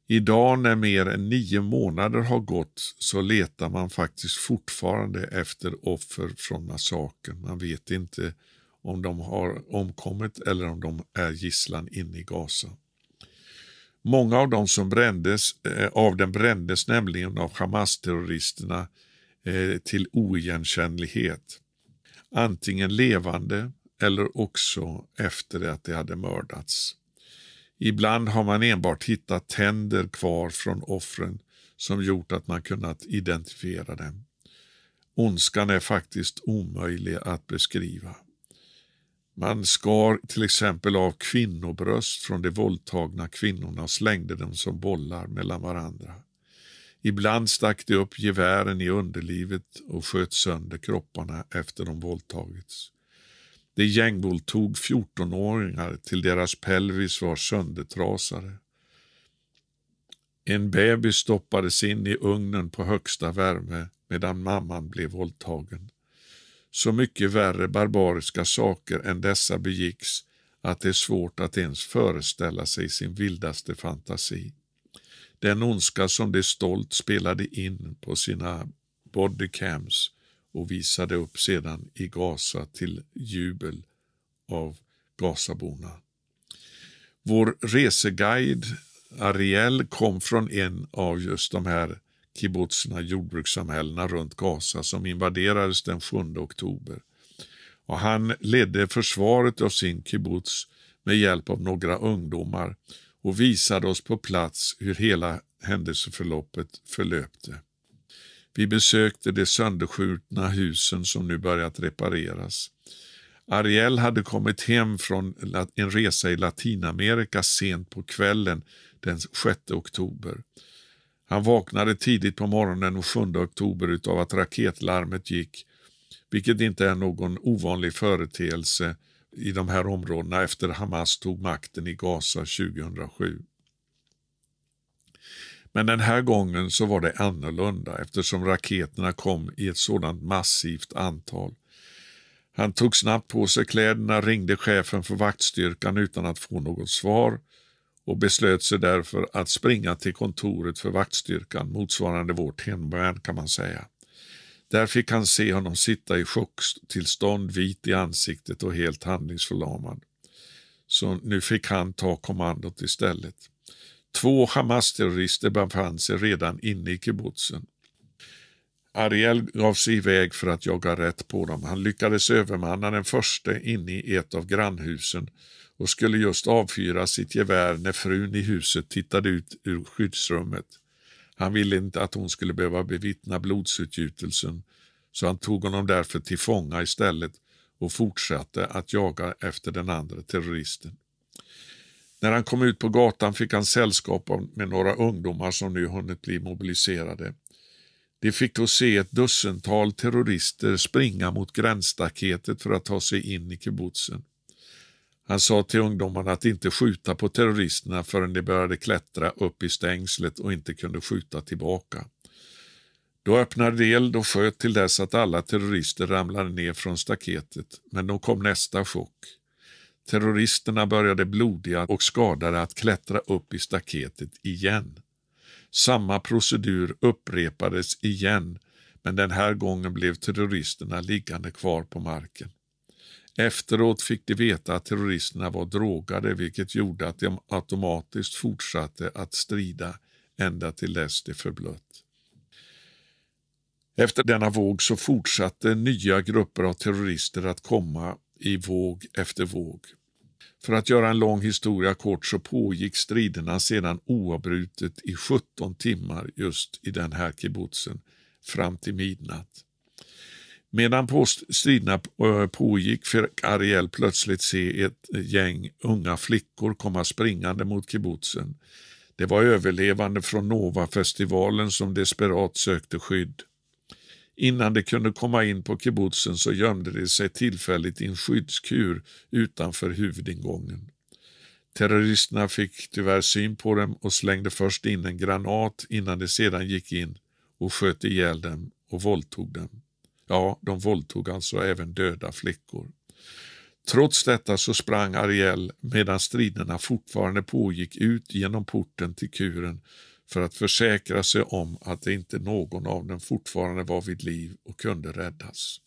Idag när mer än nio månader har gått så letar man faktiskt fortfarande efter offer från massakern. Man vet inte om de har omkommit eller om de är gisslan inne i Gaza. Många av dem som brändes eh, av den brändes nämligen av Hamas-terroristerna eh, till oigenkännlighet. Antingen levande eller också efter att de hade mördats. Ibland har man enbart hittat tänder kvar från offren som gjort att man kunnat identifiera dem. Ondskan är faktiskt omöjlig att beskriva. Man skar till exempel av kvinnobröst från de våldtagna kvinnorna och slängde dem som bollar mellan varandra. Ibland stack de upp gevären i underlivet och sköt sönder kropparna efter de våldtagits. De gängvåldtog 14-åringar till deras pelvis var söndertrasade. En bebis stoppades in i ugnen på högsta värme medan mamman blev våldtagen så mycket värre barbariska saker än dessa begicks att det är svårt att ens föreställa sig sin vildaste fantasi. Den ondska som de stolt spelade in på sina bodycams och visade upp sedan i Gaza till jubel av Gazaborna. Vår reseguide Ariel kom från en av just de här kibbutzerna, jordbrukssamhällena runt Gaza som invaderades den 7 oktober. Och han ledde försvaret av sin kibbutz med hjälp av några ungdomar och visade oss på plats hur hela händelseförloppet förlöpte. Vi besökte de sönderskjutna husen som nu börjat repareras. Ariel hade kommit hem från en resa i Latinamerika sent på kvällen den 6 oktober. Han vaknade tidigt på morgonen den 7 oktober av att raketlarmet gick, vilket inte är någon ovanlig företeelse i de här områdena efter Hamas tog makten i Gaza 2007. Men den här gången så var det annorlunda eftersom raketerna kom i ett sådant massivt antal. Han tog snabbt på sig kläderna, ringde chefen för vaktstyrkan utan att få något svar och beslöt sig därför att springa till kontoret för vaktstyrkan, motsvarande vårt hemvärn kan man säga. Där fick han se honom sitta i chocktillstånd, vit i ansiktet och helt handlingsförlamad. Så nu fick han ta kommandot istället. Två Hamas-terrorister befann sig redan inne i kibbutzen. Ariel gav sig iväg för att jaga rätt på dem. Han lyckades övermanna den första inne i ett av grannhusen och skulle just avfyra sitt gevär när frun i huset tittade ut ur skyddsrummet. Han ville inte att hon skulle behöva bevittna blodsutgjutelsen så han tog honom därför till fånga istället och fortsatte att jaga efter den andra terroristen. När han kom ut på gatan fick han sällskap med några ungdomar som nu hunnit bli mobiliserade. De fick då se ett dussintal terrorister springa mot gränsstaketet för att ta sig in i kibbutzen. Han sa till ungdomarna att inte skjuta på terroristerna förrän de började klättra upp i stängslet och inte kunde skjuta tillbaka. Då öppnade de eld och sköt till dess att alla terrorister ramlade ner från staketet, men då kom nästa chock. Terroristerna började blodiga och skadade att klättra upp i staketet igen. Samma procedur upprepades igen, men den här gången blev terroristerna liggande kvar på marken. Efteråt fick de veta att terroristerna var drogade vilket gjorde att de automatiskt fortsatte att strida ända till dess det förblött. Efter denna våg så fortsatte nya grupper av terrorister att komma i våg efter våg. För att göra en lång historia kort så pågick striderna sedan oavbrutet i 17 timmar just i den här kibbutzen fram till midnatt. Medan striderna eh, pågick fick Ariel plötsligt se ett gäng unga flickor komma springande mot kibbutzen. Det var överlevande från Nova-festivalen som desperat sökte skydd. Innan de kunde komma in på kibbutzen så gömde de sig tillfälligt i en skyddskur utanför huvudingången. Terroristerna fick tyvärr syn på dem och slängde först in en granat innan de sedan gick in och sköt ihjäl dem och våldtog dem. Ja, de våldtog alltså även döda flickor. Trots detta så sprang Ariel medan striderna fortfarande pågick ut genom porten till kuren för att försäkra sig om att inte någon av dem fortfarande var vid liv och kunde räddas.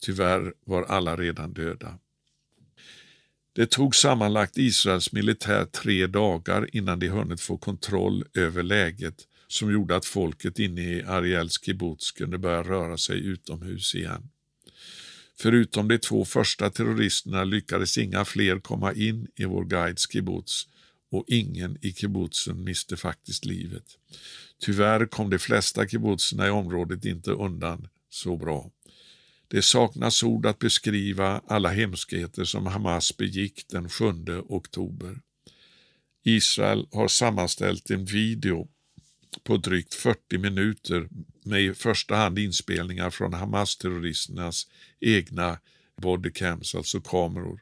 Tyvärr var alla redan döda. Det tog sammanlagt Israels militär tre dagar innan de hunnit få kontroll över läget som gjorde att folket inne i Ariels kibbutz kunde börja röra sig utomhus igen. Förutom de två första terroristerna lyckades inga fler komma in i vår guides kibbutz och ingen i kibbutzen miste faktiskt livet. Tyvärr kom de flesta kibbutzerna i området inte undan så bra. Det saknas ord att beskriva alla hemskheter som Hamas begick den 7 oktober. Israel har sammanställt en video på drygt 40 minuter med i första hand inspelningar från Hamas-terroristernas egna bodycams, alltså kameror.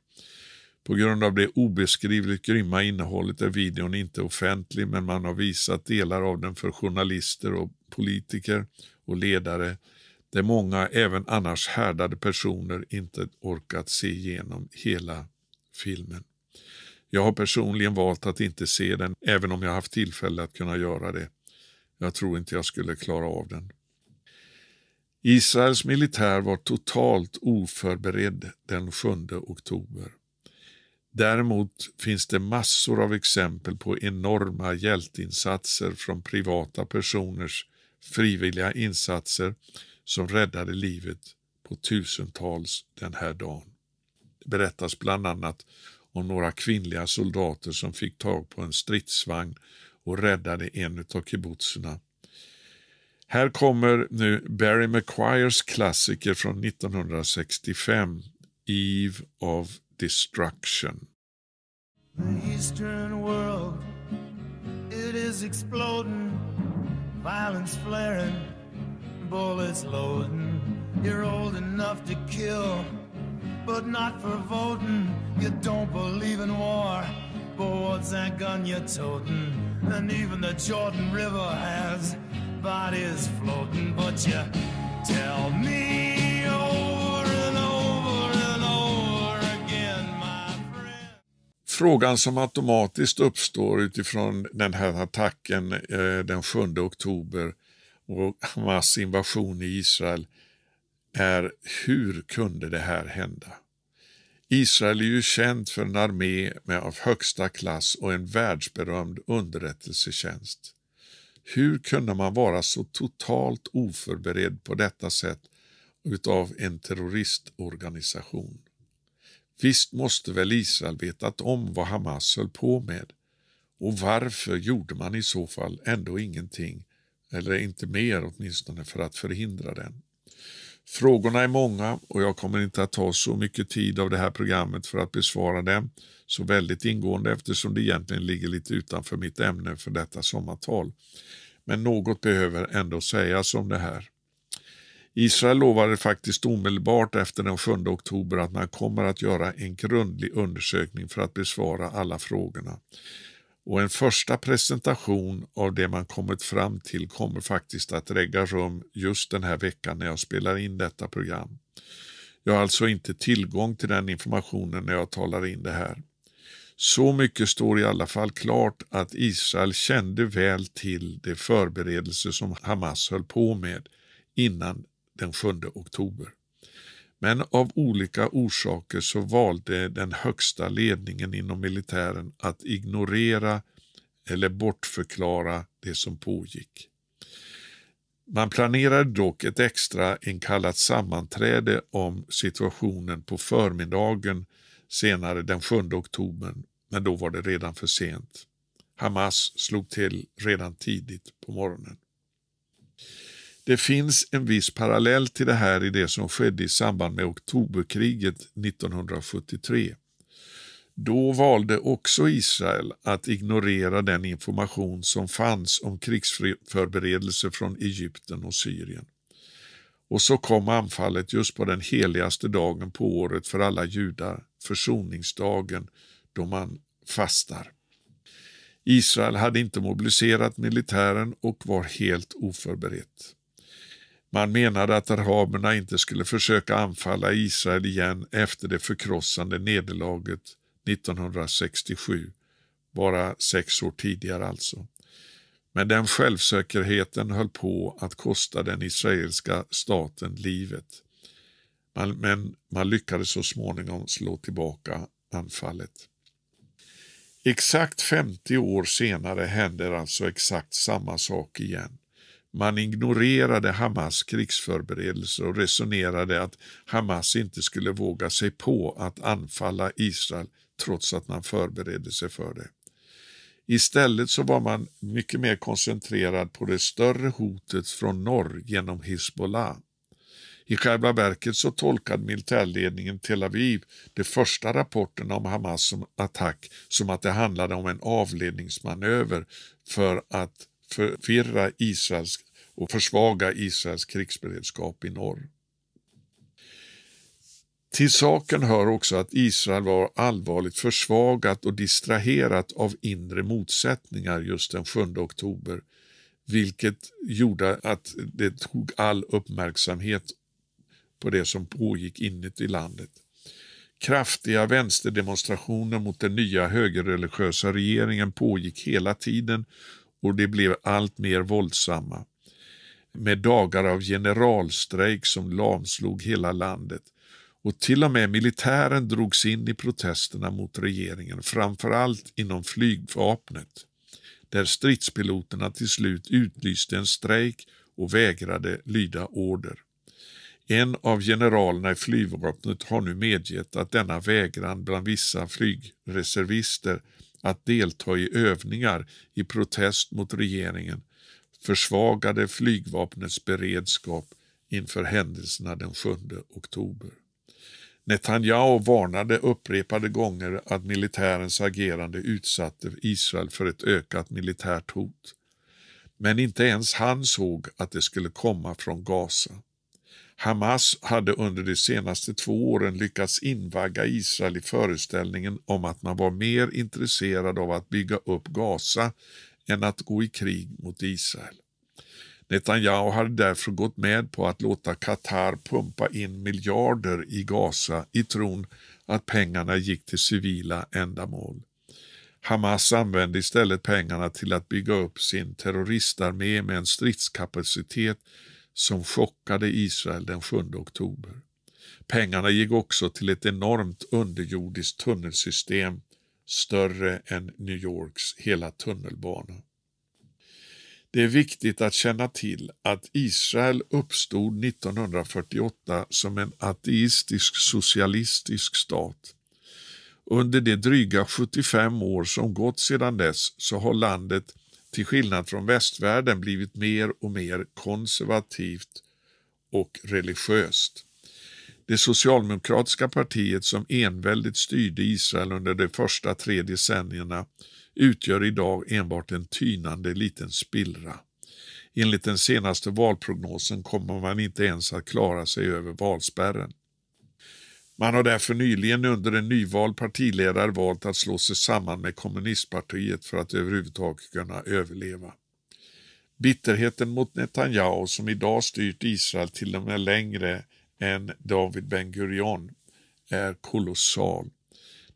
På grund av det obeskrivligt grymma innehållet är videon inte offentlig men man har visat delar av den för journalister och politiker och ledare där många, även annars härdade personer, inte orkat se igenom hela filmen. Jag har personligen valt att inte se den, även om jag haft tillfälle att kunna göra det. Jag tror inte jag skulle klara av den. Israels militär var totalt oförberedd den 7 oktober. Däremot finns det massor av exempel på enorma hjälteinsatser från privata personers frivilliga insatser som räddade livet på tusentals den här dagen. Det berättas bland annat om några kvinnliga soldater som fick tag på en stridsvagn och räddade en av kibbutzerna. Här kommer nu Barry McQuires klassiker från 1965, Eve of Destruction. The eastern world, it is exploding Violence flaring, bullets loading You're old enough to kill, but not for voting You don't believe in war boards, that gun you're toting, and even the Jordan River has bodies floating. But you tell me over and over and over again, my friend. Frågan som automatiskt uppstår utifrån den här attacken eh, den 7 oktober och Hamas invasion i Israel är hur kunde det här hända? Israel är ju känt för en armé med av högsta klass och en världsberömd underrättelsetjänst. Hur kunde man vara så totalt oförberedd på detta sätt utav en terroristorganisation? Visst måste väl Israel vetat om vad Hamas höll på med och varför gjorde man i så fall ändå ingenting eller inte mer åtminstone för att förhindra den? Frågorna är många och jag kommer inte att ta så mycket tid av det här programmet för att besvara dem så väldigt ingående eftersom det egentligen ligger lite utanför mitt ämne för detta sommartal. Men något behöver ändå sägas om det här. Israel lovade faktiskt omedelbart efter den 7 oktober att man kommer att göra en grundlig undersökning för att besvara alla frågorna och en första presentation av det man kommit fram till kommer faktiskt att äga rum just den här veckan när jag spelar in detta program. Jag har alltså inte tillgång till den informationen när jag talar in det här. Så mycket står i alla fall klart att Israel kände väl till de förberedelser som Hamas höll på med innan den 7 oktober. Men av olika orsaker så valde den högsta ledningen inom militären att ignorera eller bortförklara det som pågick. Man planerade dock ett extra inkallat sammanträde om situationen på förmiddagen senare den 7 oktober, men då var det redan för sent. Hamas slog till redan tidigt på morgonen. Det finns en viss parallell till det här i det som skedde i samband med oktoberkriget 1973. Då valde också Israel att ignorera den information som fanns om krigsförberedelser från Egypten och Syrien. Och så kom anfallet just på den heligaste dagen på året för alla judar, försoningsdagen, då man fastar. Israel hade inte mobiliserat militären och var helt oförberett. Man menade att araberna inte skulle försöka anfalla Israel igen efter det förkrossande nederlaget 1967, bara sex år tidigare alltså. Men den självsäkerheten höll på att kosta den israeliska staten livet. Man, men man lyckades så småningom slå tillbaka anfallet. Exakt 50 år senare händer alltså exakt samma sak igen. Man ignorerade Hamas krigsförberedelser och resonerade att Hamas inte skulle våga sig på att anfalla Israel trots att man förberedde sig för det. Istället så var man mycket mer koncentrerad på det större hotet från norr genom Hizbollah. I själva verket så tolkade militärledningen Tel Aviv de första rapporterna om Hamas attack som att det handlade om en avledningsmanöver för att förvirra Israels och försvaga Israels krigsberedskap i norr. Till saken hör också att Israel var allvarligt försvagat och distraherat av inre motsättningar just den 7 oktober, vilket gjorde att det tog all uppmärksamhet på det som pågick inuti landet. Kraftiga vänsterdemonstrationer mot den nya högerreligiösa regeringen pågick hela tiden och de blev allt mer våldsamma med dagar av generalstrejk som lamslog hela landet och till och med militären drogs in i protesterna mot regeringen, framförallt inom flygvapnet, där stridspiloterna till slut utlyste en strejk och vägrade lyda order. En av generalerna i flygvapnet har nu medgett att denna vägran bland vissa flygreservister att delta i övningar i protest mot regeringen försvagade flygvapnets beredskap inför händelserna den 7 oktober. Netanyahu varnade upprepade gånger att militärens agerande utsatte Israel för ett ökat militärt hot. Men inte ens han såg att det skulle komma från Gaza. Hamas hade under de senaste två åren lyckats invagga Israel i föreställningen om att man var mer intresserad av att bygga upp Gaza än att gå i krig mot Israel. Netanyahu hade därför gått med på att låta Qatar pumpa in miljarder i Gaza i tron att pengarna gick till civila ändamål. Hamas använde istället pengarna till att bygga upp sin terroristarmé med en stridskapacitet som chockade Israel den 7 oktober. Pengarna gick också till ett enormt underjordiskt tunnelsystem större än New Yorks hela tunnelbana. Det är viktigt att känna till att Israel uppstod 1948 som en ateistisk socialistisk stat. Under de dryga 75 år som gått sedan dess så har landet till skillnad från västvärlden blivit mer och mer konservativt och religiöst. Det socialdemokratiska partiet som enväldigt styrde Israel under de första tre decennierna utgör idag enbart en tynande liten spillra. Enligt den senaste valprognosen kommer man inte ens att klara sig över valspärren. Man har därför nyligen under en nyvald partiledare valt att slå sig samman med kommunistpartiet för att överhuvudtaget kunna överleva. Bitterheten mot Netanyahu som idag styrt Israel till och med längre än David Ben-Gurion är kolossal.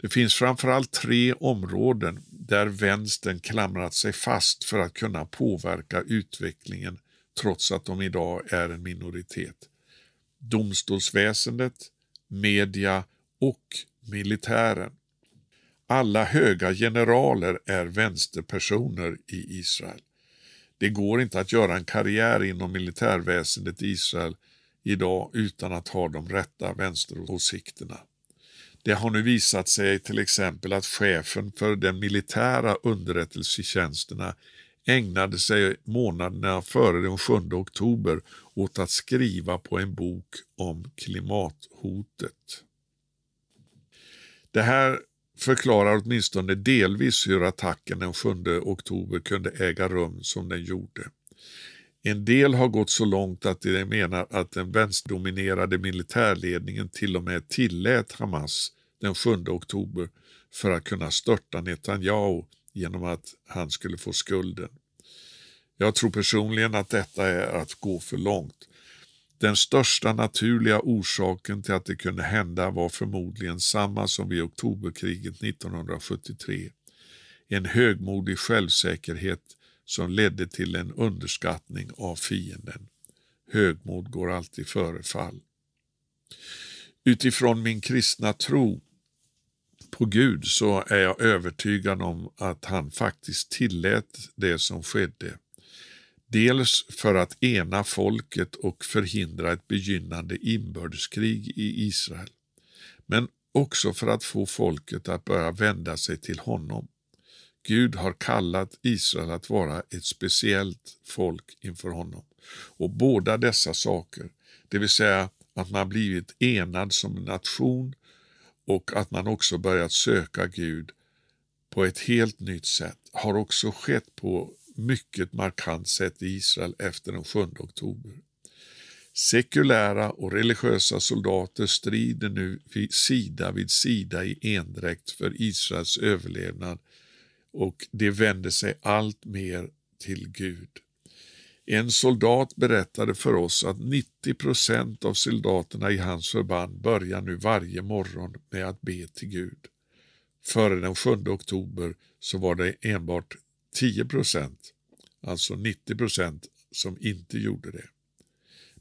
Det finns framförallt tre områden där vänstern klamrat sig fast för att kunna påverka utvecklingen trots att de idag är en minoritet. Domstolsväsendet, media och militären. Alla höga generaler är vänsterpersoner i Israel. Det går inte att göra en karriär inom militärväsendet i Israel idag utan att ha de rätta vänsteråsikterna. Det har nu visat sig till exempel att chefen för de militära underrättelsetjänsterna ägnade sig månaderna före den 7 oktober åt att skriva på en bok om klimathotet. Det här förklarar åtminstone delvis hur attacken den 7 oktober kunde äga rum som den gjorde. En del har gått så långt att de menar att den vänsterdominerade militärledningen till och med tillät Hamas den 7 oktober för att kunna störta Netanyahu genom att han skulle få skulden. Jag tror personligen att detta är att gå för långt. Den största naturliga orsaken till att det kunde hända var förmodligen samma som vid oktoberkriget 1973. En högmodig självsäkerhet som ledde till en underskattning av fienden. Högmod går alltid före fall. Utifrån min kristna tro på Gud så är jag övertygad om att han faktiskt tillät det som skedde. Dels för att ena folket och förhindra ett begynnande inbördeskrig i Israel, men också för att få folket att börja vända sig till honom. Gud har kallat Israel att vara ett speciellt folk inför honom. Och båda dessa saker, det vill säga att man blivit enad som nation och att man också börjat söka Gud på ett helt nytt sätt har också skett på mycket markant sätt i Israel efter den 7 oktober. Sekulära och religiösa soldater strider nu sida vid sida i endräkt för Israels överlevnad och de vänder sig allt mer till Gud. En soldat berättade för oss att 90 procent av soldaterna i hans förband börjar nu varje morgon med att be till Gud. Före den 7 oktober så var det enbart 10 procent, alltså 90 procent, som inte gjorde det.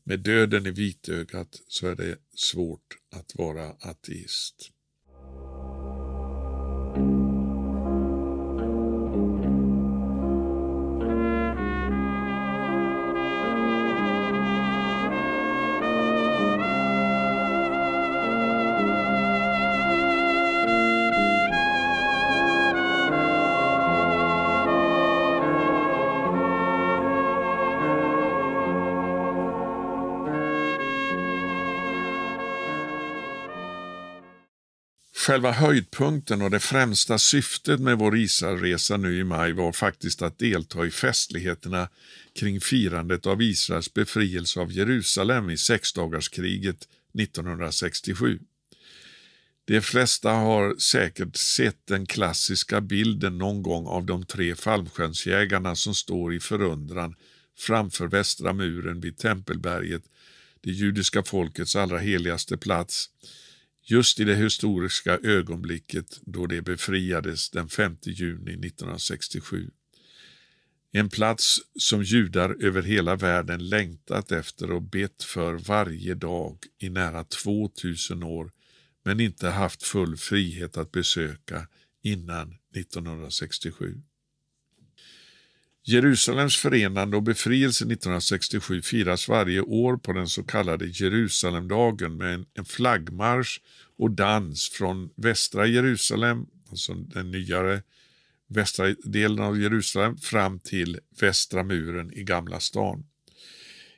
Med döden i vitögat så är det svårt att vara ateist. själva höjdpunkten och det främsta syftet med vår Israelresa nu i maj var faktiskt att delta i festligheterna kring firandet av Israels befrielse av Jerusalem i sexdagarskriget 1967. De flesta har säkert sett den klassiska bilden någon gång av de tre fallskärmsjägarna som står i förundran framför västra muren vid Tempelberget, det judiska folkets allra heligaste plats, just i det historiska ögonblicket då det befriades den 5 juni 1967. En plats som judar över hela världen längtat efter och bett för varje dag i nära 2000 år men inte haft full frihet att besöka innan 1967. Jerusalems förenande och befrielse 1967 firas varje år på den så kallade Jerusalemdagen med en, flaggmarsch och dans från västra Jerusalem, alltså den nyare västra delen av Jerusalem, fram till västra muren i Gamla stan.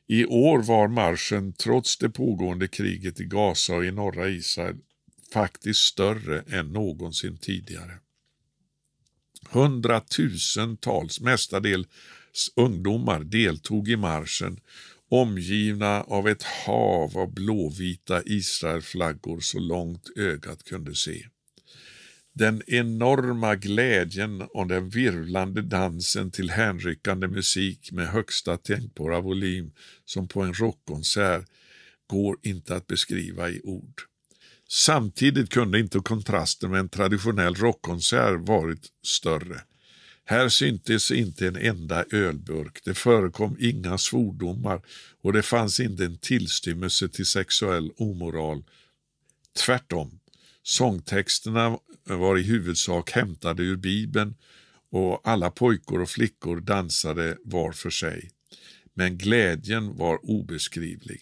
I år var marschen, trots det pågående kriget i Gaza och i norra Israel, faktiskt större än någonsin tidigare. Hundratusentals, mestadels ungdomar, deltog i marschen omgivna av ett hav av blåvita Israelflaggor så långt ögat kunde se. Den enorma glädjen och den virvlande dansen till hänryckande musik med högsta tänkbara volym som på en rockkonsert går inte att beskriva i ord. Samtidigt kunde inte kontrasten med en traditionell rockkonsert varit större. Här syntes inte en enda ölburk, det förekom inga svordomar och det fanns inte en tillstymmelse till sexuell omoral. Tvärtom, sångtexterna var i huvudsak hämtade ur Bibeln och alla pojkar och flickor dansade var för sig. Men glädjen var obeskrivlig.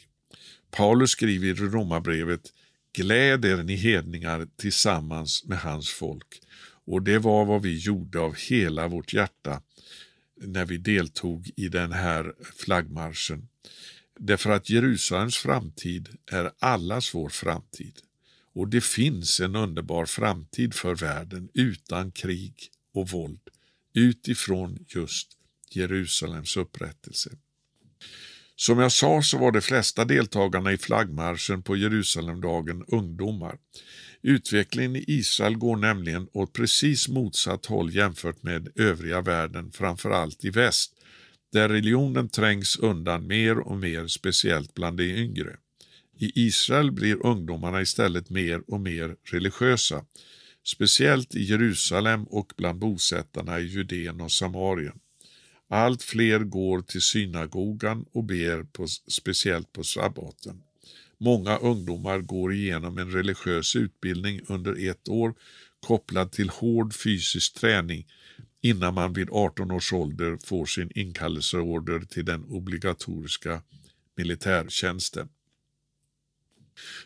Paulus skriver i Romarbrevet Gläd er, ni hedningar, tillsammans med hans folk. Och det var vad vi gjorde av hela vårt hjärta när vi deltog i den här flaggmarschen. Därför att Jerusalems framtid är allas vår framtid. Och det finns en underbar framtid för världen utan krig och våld utifrån just Jerusalems upprättelse. Som jag sa så var de flesta deltagarna i flaggmarschen på Jerusalemdagen ungdomar. Utvecklingen i Israel går nämligen åt precis motsatt håll jämfört med övriga världen, framförallt i väst, där religionen trängs undan mer och mer, speciellt bland de yngre. I Israel blir ungdomarna istället mer och mer religiösa, speciellt i Jerusalem och bland bosättarna i Judeen och Samarien. Allt fler går till synagogan och ber, på, speciellt på sabbaten. Många ungdomar går igenom en religiös utbildning under ett år kopplad till hård fysisk träning innan man vid 18 års ålder får sin inkallelseorder till den obligatoriska militärtjänsten.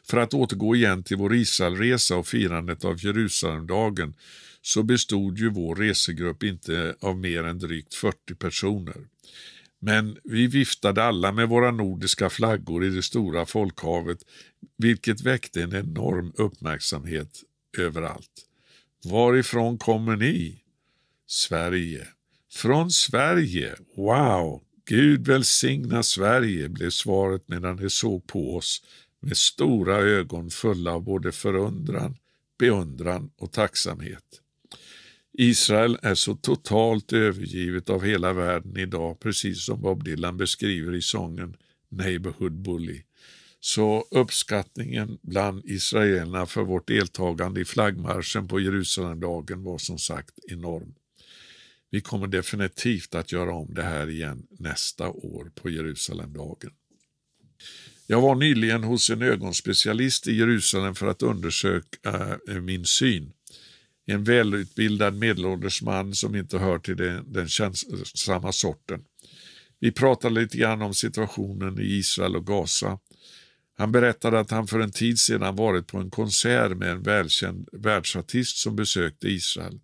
För att återgå igen till vår Israelresa och firandet av Jerusalemdagen så bestod ju vår resegrupp inte av mer än drygt 40 personer. Men vi viftade alla med våra nordiska flaggor i det stora folkhavet, vilket väckte en enorm uppmärksamhet överallt. Varifrån kommer ni? Sverige. Från Sverige? Wow! Gud välsigna Sverige, blev svaret medan de såg på oss med stora ögon fulla av både förundran, beundran och tacksamhet. Israel är så totalt övergivet av hela världen idag, precis som Bob Dylan beskriver i sången Neighborhood Bully. Så uppskattningen bland israelerna för vårt deltagande i flaggmarschen på Jerusalemdagen var som sagt enorm. Vi kommer definitivt att göra om det här igen nästa år på Jerusalemdagen. Jag var nyligen hos en ögonspecialist i Jerusalem för att undersöka eh, min syn en välutbildad medelålders man som inte hör till den, den känssamma sorten. Vi pratade lite grann om situationen i Israel och Gaza. Han berättade att han för en tid sedan varit på en konsert med en välkänd världsartist som besökte Israel.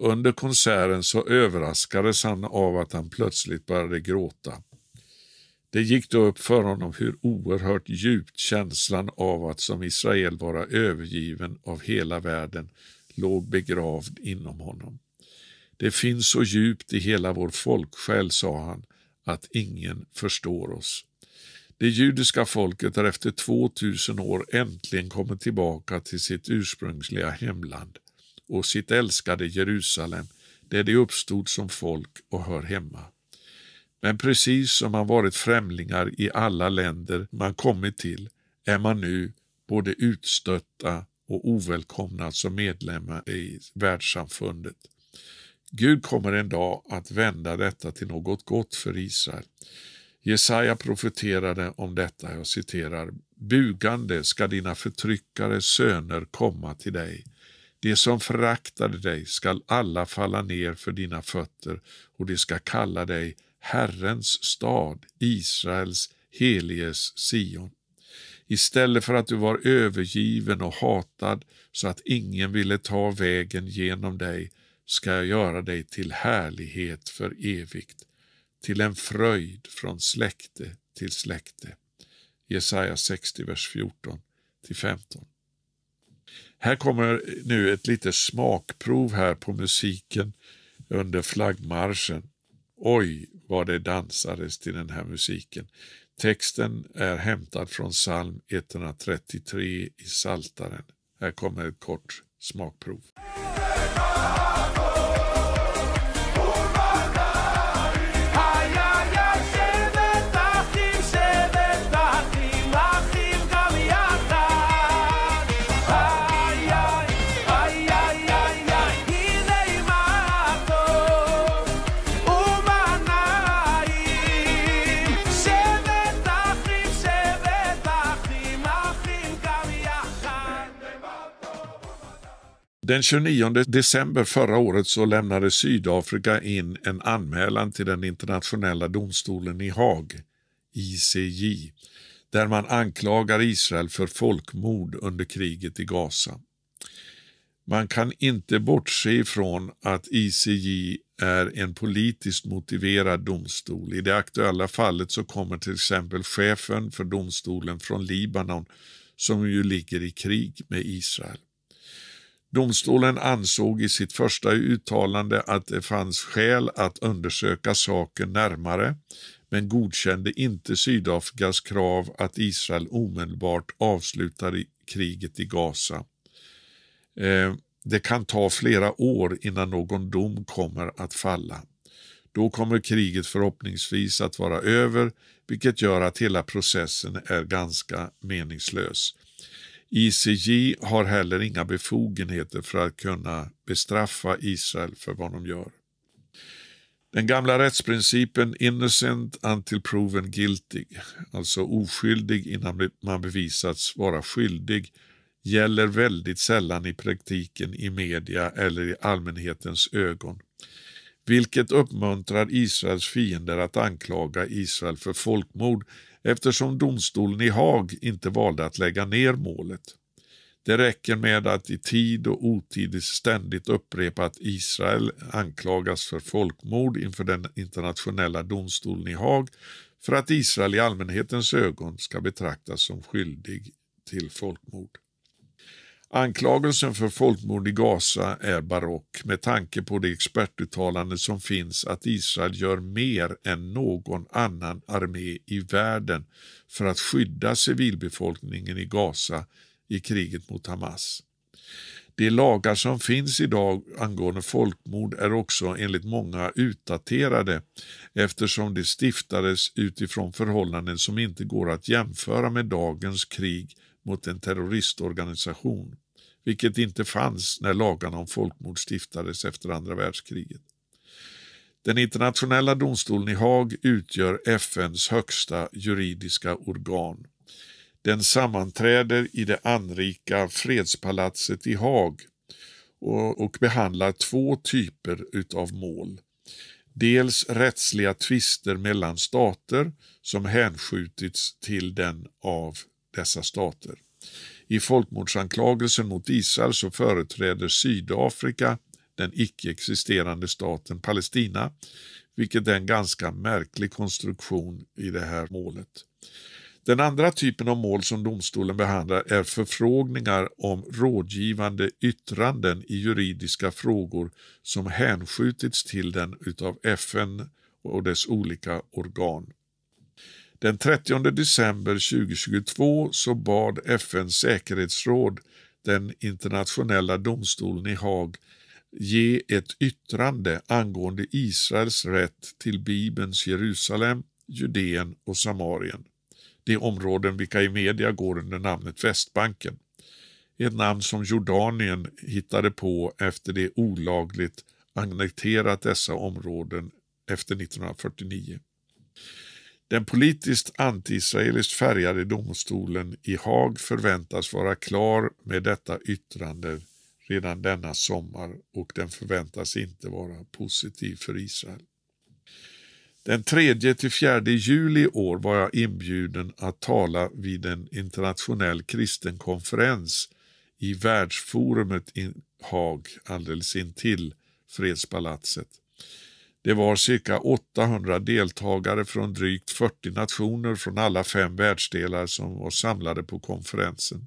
Under konserten så överraskades han av att han plötsligt började gråta. Det gick då upp för honom hur oerhört djupt känslan av att som Israel vara övergiven av hela världen låg begravd inom honom. Det finns så djupt i hela vår folksjäl, sa han, att ingen förstår oss. Det judiska folket har efter 2000 år äntligen kommit tillbaka till sitt ursprungliga hemland och sitt älskade Jerusalem, där de uppstod som folk och hör hemma. Men precis som man varit främlingar i alla länder man kommit till är man nu både utstötta och ovälkomna som medlemmar i världssamfundet. Gud kommer en dag att vända detta till något gott för Israel. Jesaja profeterade om detta, jag citerar, bugande ska dina förtryckare söner komma till dig. De som föraktade dig skall alla falla ner för dina fötter och de ska kalla dig Herrens stad, Israels heliges Sion. Istället för att du var övergiven och hatad så att ingen ville ta vägen genom dig ska jag göra dig till härlighet för evigt, till en fröjd från släkte till släkte. Jesaja 60, vers 14 15. Här kommer nu ett litet smakprov här på musiken under flaggmarschen. Oj, vad det dansades till den här musiken. Texten är hämtad från psalm 133 i Saltaren. Här kommer ett kort smakprov. Den 29 december förra året så lämnade Sydafrika in en anmälan till den internationella domstolen i Haag, ICJ, där man anklagar Israel för folkmord under kriget i Gaza. Man kan inte bortse ifrån att ICJ är en politiskt motiverad domstol. I det aktuella fallet så kommer till exempel chefen för domstolen från Libanon som ju ligger i krig med Israel. Domstolen ansåg i sitt första uttalande att det fanns skäl att undersöka saken närmare, men godkände inte Sydafrikas krav att Israel omedelbart avslutar kriget i Gaza. Eh, det kan ta flera år innan någon dom kommer att falla. Då kommer kriget förhoppningsvis att vara över, vilket gör att hela processen är ganska meningslös. ICJ har heller inga befogenheter för att kunna bestraffa Israel för vad de gör. Den gamla rättsprincipen innocent until proven guilty, alltså oskyldig innan man bevisats vara skyldig, gäller väldigt sällan i praktiken i media eller i allmänhetens ögon, vilket uppmuntrar Israels fiender att anklaga Israel för folkmord eftersom domstolen i Haag inte valde att lägga ner målet. Det räcker med att i tid och otid ständigt upprepa att Israel anklagas för folkmord inför den internationella domstolen i Haag för att Israel i allmänhetens ögon ska betraktas som skyldig till folkmord. Anklagelsen för folkmord i Gaza är barock med tanke på det expertuttalande som finns att Israel gör mer än någon annan armé i världen för att skydda civilbefolkningen i Gaza i kriget mot Hamas. De lagar som finns idag angående folkmord är också enligt många utdaterade eftersom de stiftades utifrån förhållanden som inte går att jämföra med dagens krig mot en terroristorganisation, vilket inte fanns när lagarna om folkmord stiftades efter andra världskriget. Den internationella domstolen i Haag utgör FNs högsta juridiska organ. Den sammanträder i det anrika fredspalatset i Haag och, behandlar två typer av mål. Dels rättsliga tvister mellan stater som hänskjutits till den av dessa stater. I folkmordsanklagelsen mot Israel så företräder Sydafrika den icke-existerande staten Palestina, vilket är en ganska märklig konstruktion i det här målet. Den andra typen av mål som domstolen behandlar är förfrågningar om rådgivande yttranden i juridiska frågor som hänskjutits till den utav FN och dess olika organ. Den 30 december 2022 så bad FNs säkerhetsråd den internationella domstolen i Haag ge ett yttrande angående Israels rätt till Bibelns Jerusalem, Judeen och Samarien. De områden vilka i media går under namnet Västbanken. Ett namn som Jordanien hittade på efter det olagligt annekterat dessa områden efter 1949. Den politiskt anti-israeliskt färgade domstolen i Haag förväntas vara klar med detta yttrande redan denna sommar och den förväntas inte vara positiv för Israel. Den 3 4 juli i år var jag inbjuden att tala vid en internationell kristen konferens i världsforumet i Haag alldeles intill fredspalatset. Det var cirka 800 deltagare från drygt 40 nationer från alla fem världsdelar som var samlade på konferensen.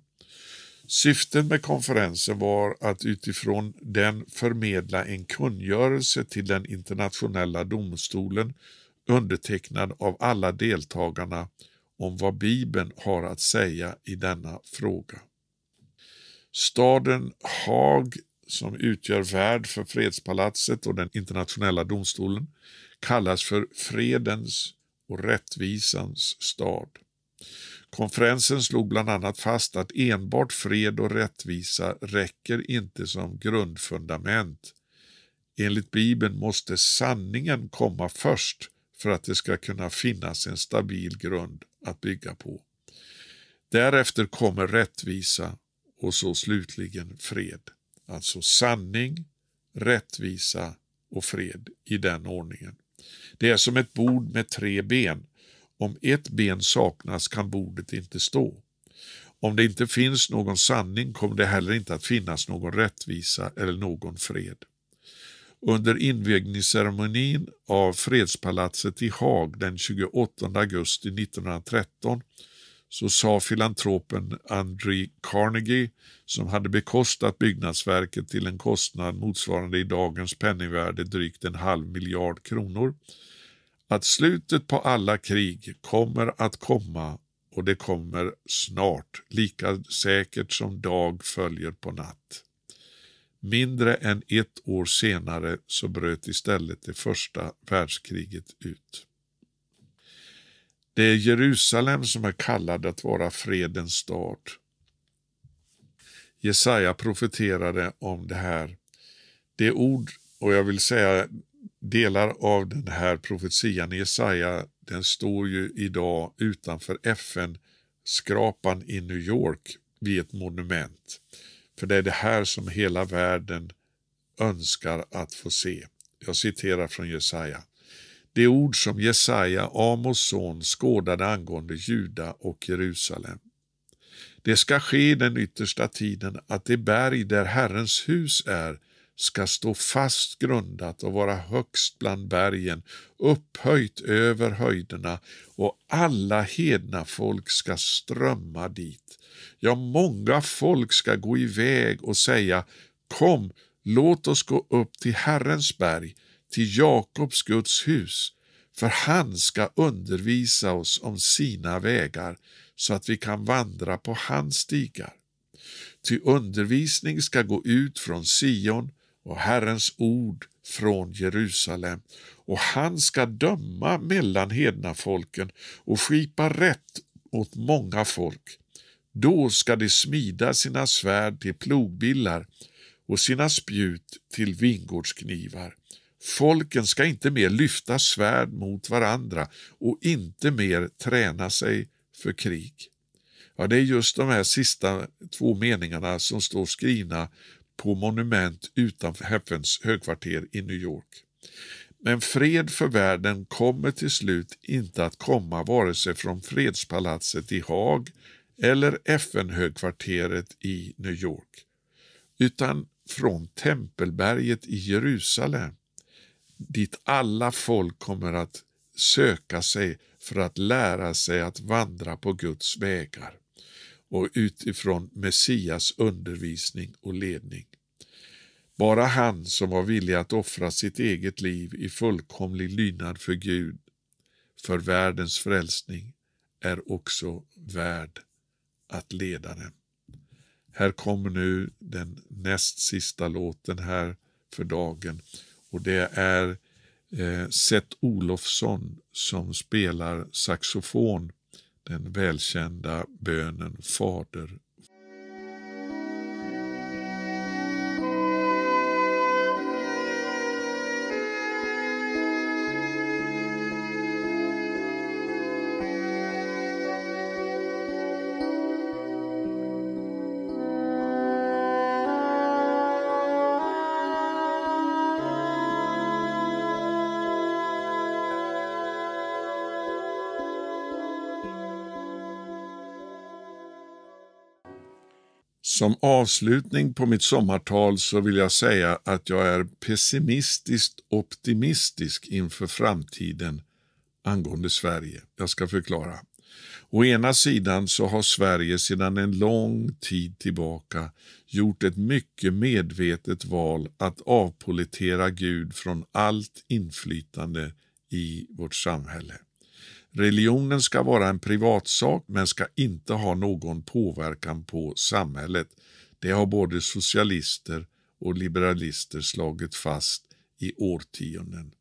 Syftet med konferensen var att utifrån den förmedla en kungörelse till den internationella domstolen undertecknad av alla deltagarna om vad Bibeln har att säga i denna fråga. Staden Haag som utgör värd för fredspalatset och den internationella domstolen kallas för Fredens och rättvisans stad. Konferensen slog bland annat fast att enbart fred och rättvisa räcker inte som grundfundament. Enligt Bibeln måste sanningen komma först för att det ska kunna finnas en stabil grund att bygga på. Därefter kommer rättvisa och så slutligen fred. Alltså sanning, rättvisa och fred i den ordningen. Det är som ett bord med tre ben. Om ett ben saknas kan bordet inte stå. Om det inte finns någon sanning kommer det heller inte att finnas någon rättvisa eller någon fred. Under invigningsceremonin av fredspalatset i Haag den 28 augusti 1913 så sa filantropen André Carnegie, som hade bekostat byggnadsverket till en kostnad motsvarande i dagens penningvärde drygt en halv miljard kronor, att slutet på alla krig kommer att komma och det kommer snart, lika säkert som dag följer på natt. Mindre än ett år senare så bröt istället det första världskriget ut. Det är Jerusalem som är kallad att vara fredens stad. Jesaja profeterade om det här. Det är ord, och jag vill säga delar av den här profetian i Jesaja, den står ju idag utanför FN-skrapan i New York vid ett monument. För det är det här som hela världen önskar att få se. Jag citerar från Jesaja det ord som Jesaja, Amos son, skådade angående Juda och Jerusalem. Det ska ske i den yttersta tiden att det berg där Herrens hus är ska stå fast grundat och vara högst bland bergen, upphöjt över höjderna och alla hedna folk ska strömma dit. Ja, många folk ska gå iväg och säga Kom, låt oss gå upp till Herrens berg, till Jakobs Guds hus, för han ska undervisa oss om sina vägar så att vi kan vandra på hans stigar. Ty undervisning ska gå ut från Sion och Herrens ord från Jerusalem, och han ska döma mellan hedna folken och skipa rätt åt många folk. Då ska de smida sina svärd till plogbillar och sina spjut till vingårdsknivar Folken ska inte mer lyfta svärd mot varandra och inte mer träna sig för krig. Ja, det är just de här sista två meningarna som står skrivna på monument utanför FNs högkvarter i New York. Men fred för världen kommer till slut inte att komma vare sig från fredspalatset i Haag eller FN-högkvarteret i New York, utan från Tempelberget i Jerusalem dit alla folk kommer att söka sig för att lära sig att vandra på Guds vägar och utifrån Messias undervisning och ledning. Bara han som var villig att offra sitt eget liv i fullkomlig lydnad för Gud för världens frälsning är också värd att leda den. Här kommer nu den näst sista låten här för dagen och det är eh, Seth Olofsson som spelar saxofon, den välkända bönen Fader Som avslutning på mitt sommartal så vill jag säga att jag är pessimistiskt optimistisk inför framtiden angående Sverige. Jag ska förklara. Å ena sidan så har Sverige sedan en lång tid tillbaka gjort ett mycket medvetet val att avpolitera Gud från allt inflytande i vårt samhälle. Religionen ska vara en privatsak men ska inte ha någon påverkan på samhället. Det har både socialister och liberalister slagit fast i årtionden.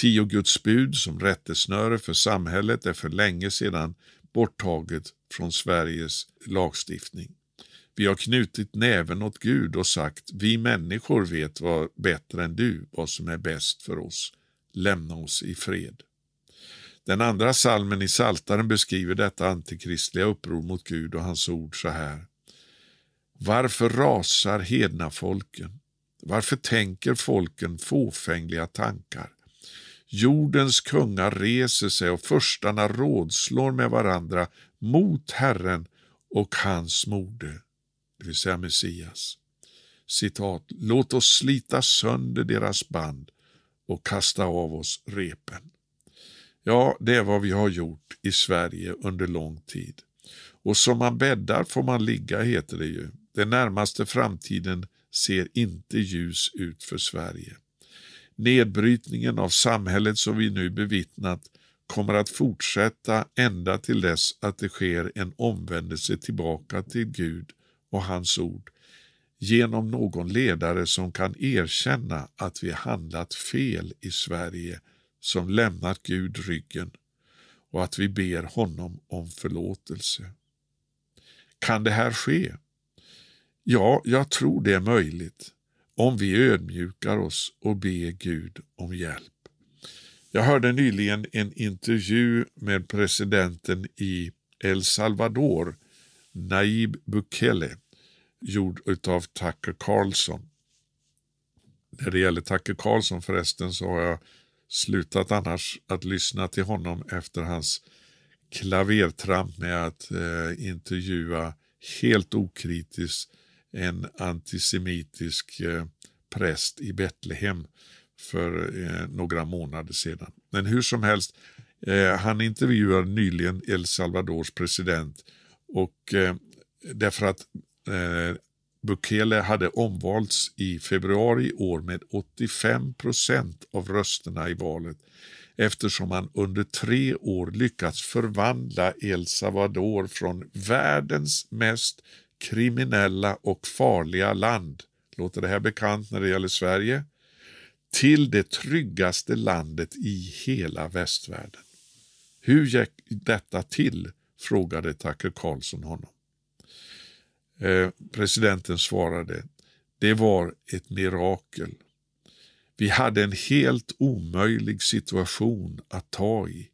Tio Guds bud som rättesnöre för samhället är för länge sedan borttaget från Sveriges lagstiftning. Vi har knutit näven åt Gud och sagt vi människor vet vad bättre än du vad som är bäst för oss. Lämna oss i fred. Den andra salmen i Saltaren beskriver detta antikristliga uppror mot Gud och hans ord så här. Varför rasar hedna folken? Varför tänker folken fåfängliga tankar? Jordens kungar reser sig och förstarna rådslår med varandra mot Herren och hans mode, det vill säga Messias. Citat, låt oss slita sönder deras band och kasta av oss repen. Ja, det är vad vi har gjort i Sverige under lång tid. Och som man bäddar får man ligga, heter det ju. Den närmaste framtiden ser inte ljus ut för Sverige. Nedbrytningen av samhället som vi nu bevittnat kommer att fortsätta ända till dess att det sker en omvändelse tillbaka till Gud och hans ord genom någon ledare som kan erkänna att vi handlat fel i Sverige som lämnat Gud ryggen och att vi ber honom om förlåtelse. Kan det här ske? Ja, jag tror det är möjligt om vi ödmjukar oss och ber Gud om hjälp. Jag hörde nyligen en intervju med presidenten i El Salvador, Naib Bukele, gjord av Tucker Carlson. När det gäller Tucker Carlson förresten så har jag slutat annars att lyssna till honom efter hans klavertramp med att eh, intervjua helt okritiskt en antisemitisk eh, präst i Betlehem för eh, några månader sedan. Men hur som helst, eh, han intervjuade nyligen El Salvadors president och eh, därför att eh, Bukele hade omvalts i februari i år med 85 procent av rösterna i valet eftersom han under tre år lyckats förvandla El Salvador från världens mest kriminella och farliga land, låter det här bekant när det gäller Sverige, till det tryggaste landet i hela västvärlden. Hur gick detta till? frågade Tucker Carlson honom. Eh, presidenten svarade, det var ett mirakel. Vi hade en helt omöjlig situation att ta i.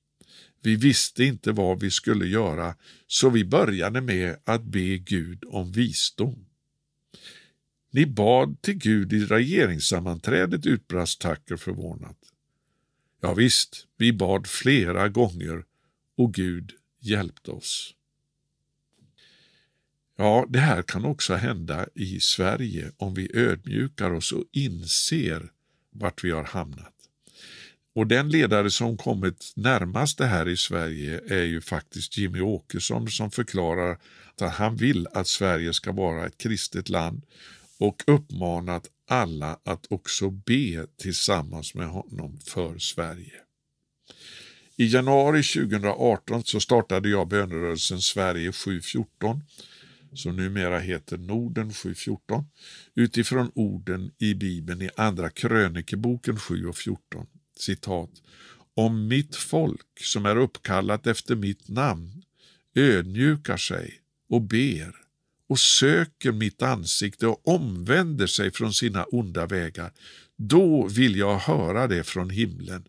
Vi visste inte vad vi skulle göra, så vi började med att be Gud om visdom. Ni bad till Gud i regeringssammanträdet, utbrast Tucker förvånat. Ja, visst, vi bad flera gånger och Gud hjälpte oss. Ja, det här kan också hända i Sverige om vi ödmjukar oss och inser vart vi har hamnat. Och den ledare som kommit närmast det här i Sverige är ju faktiskt Jimmy Åkesson som förklarar att han vill att Sverige ska vara ett kristet land och uppmanat alla att också be tillsammans med honom för Sverige. I januari 2018 så startade jag bönerörelsen Sverige 714 som numera heter Norden 7.14, utifrån orden i Bibeln i Andra krönikeboken 7.14, citat, om mitt folk som är uppkallat efter mitt namn ödmjukar sig och ber och söker mitt ansikte och omvänder sig från sina onda vägar, då vill jag höra det från himlen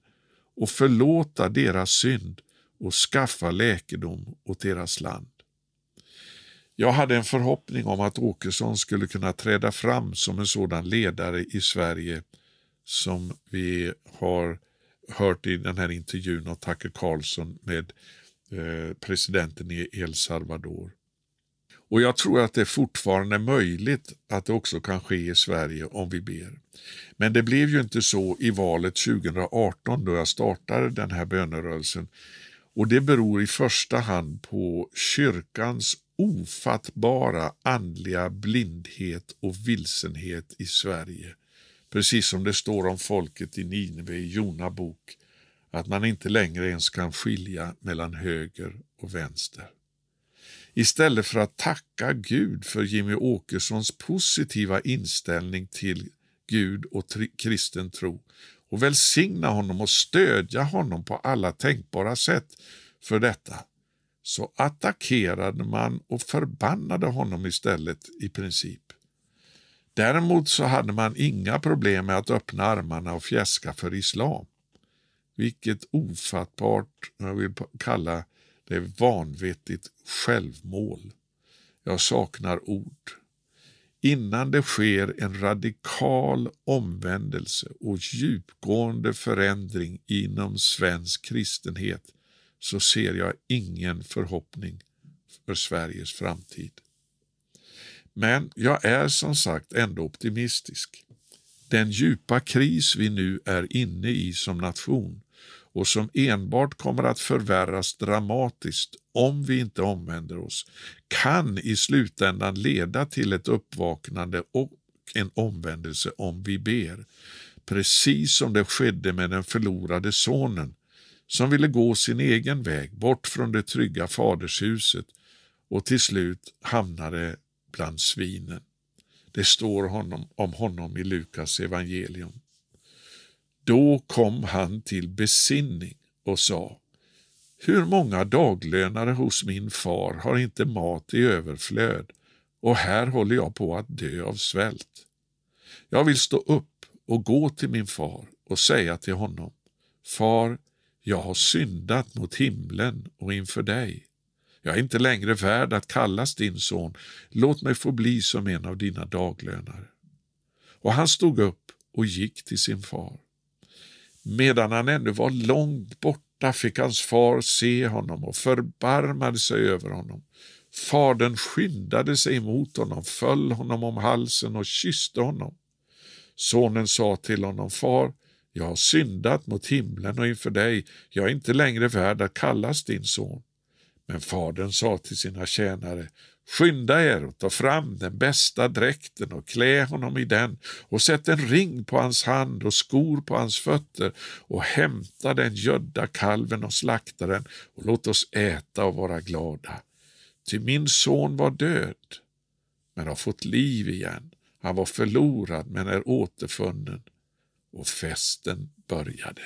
och förlåta deras synd och skaffa läkedom åt deras land. Jag hade en förhoppning om att Åkesson skulle kunna träda fram som en sådan ledare i Sverige som vi har hört i den här intervjun av Tucker Carlson med eh, presidenten i El Salvador. Och jag tror att det fortfarande är möjligt att det också kan ske i Sverige om vi ber. Men det blev ju inte så i valet 2018 då jag startade den här bönerörelsen. Och det beror i första hand på kyrkans ofattbara andliga blindhet och vilsenhet i Sverige. Precis som det står om folket i Nineve i Jona bok, att man inte längre ens kan skilja mellan höger och vänster. Istället för att tacka Gud för Jimmy Åkessons positiva inställning till Gud och kristen tro och välsigna honom och stödja honom på alla tänkbara sätt för detta så attackerade man och förbannade honom istället i princip. Däremot så hade man inga problem med att öppna armarna och fjäska för islam. Vilket ofattbart, jag vill kalla det vanvettigt självmål. Jag saknar ord. Innan det sker en radikal omvändelse och djupgående förändring inom svensk kristenhet så ser jag ingen förhoppning för Sveriges framtid. Men jag är som sagt ändå optimistisk. Den djupa kris vi nu är inne i som nation och som enbart kommer att förvärras dramatiskt om vi inte omvänder oss, kan i slutändan leda till ett uppvaknande och en omvändelse om vi ber. Precis som det skedde med den förlorade sonen som ville gå sin egen väg bort från det trygga fadershuset och till slut hamnade bland svinen. Det står honom, om honom i Lukas evangelium. Då kom han till besinning och sa Hur många daglönare hos min far har inte mat i överflöd och här håller jag på att dö av svält. Jag vill stå upp och gå till min far och säga till honom Far, jag har syndat mot himlen och inför dig. Jag är inte längre värd att kallas din son. Låt mig få bli som en av dina daglönare. Och han stod upp och gick till sin far. Medan han ännu var långt borta fick hans far se honom och förbarmade sig över honom. Fadern skyndade sig emot honom, föll honom om halsen och kysste honom. Sonen sa till honom, far, jag har syndat mot himlen och inför dig, jag är inte längre värd att kallas din son. Men fadern sa till sina tjänare, skynda er och ta fram den bästa dräkten och klä honom i den och sätt en ring på hans hand och skor på hans fötter och hämta den gödda kalven och slaktaren och låt oss äta och vara glada. Ty min son var död, men har fått liv igen. Han var förlorad men är återfunnen och festen började.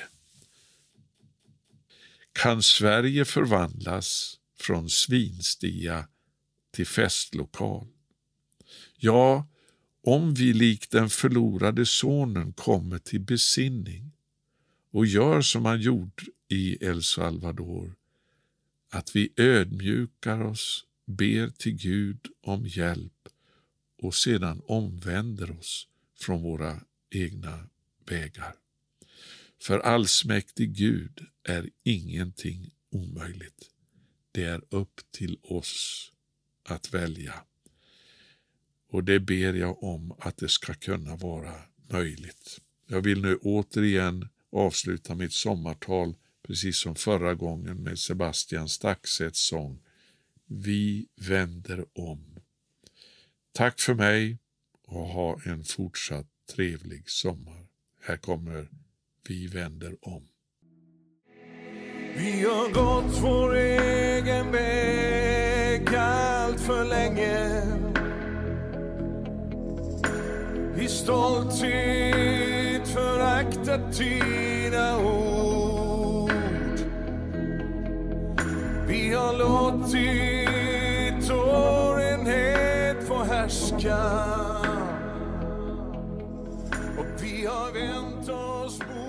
Kan Sverige förvandlas från svinstia till festlokal? Ja, om vi likt den förlorade sonen kommer till besinning och gör som han gjorde i El Salvador, att vi ödmjukar oss, ber till Gud om hjälp och sedan omvänder oss från våra egna vägar. För allsmäktig Gud är ingenting omöjligt. Det är upp till oss att välja. Och det ber jag om att det ska kunna vara möjligt. Jag vill nu återigen avsluta mitt sommartal, precis som förra gången med Sebastian Staxets sång Vi vänder om. Tack för mig och ha en fortsatt trevlig sommar. Här kommer Vi vänder om. Vi har gått vår egen väg allt för länge I stolthet föraktat dina ord Vi har låtit dårenhet få härska a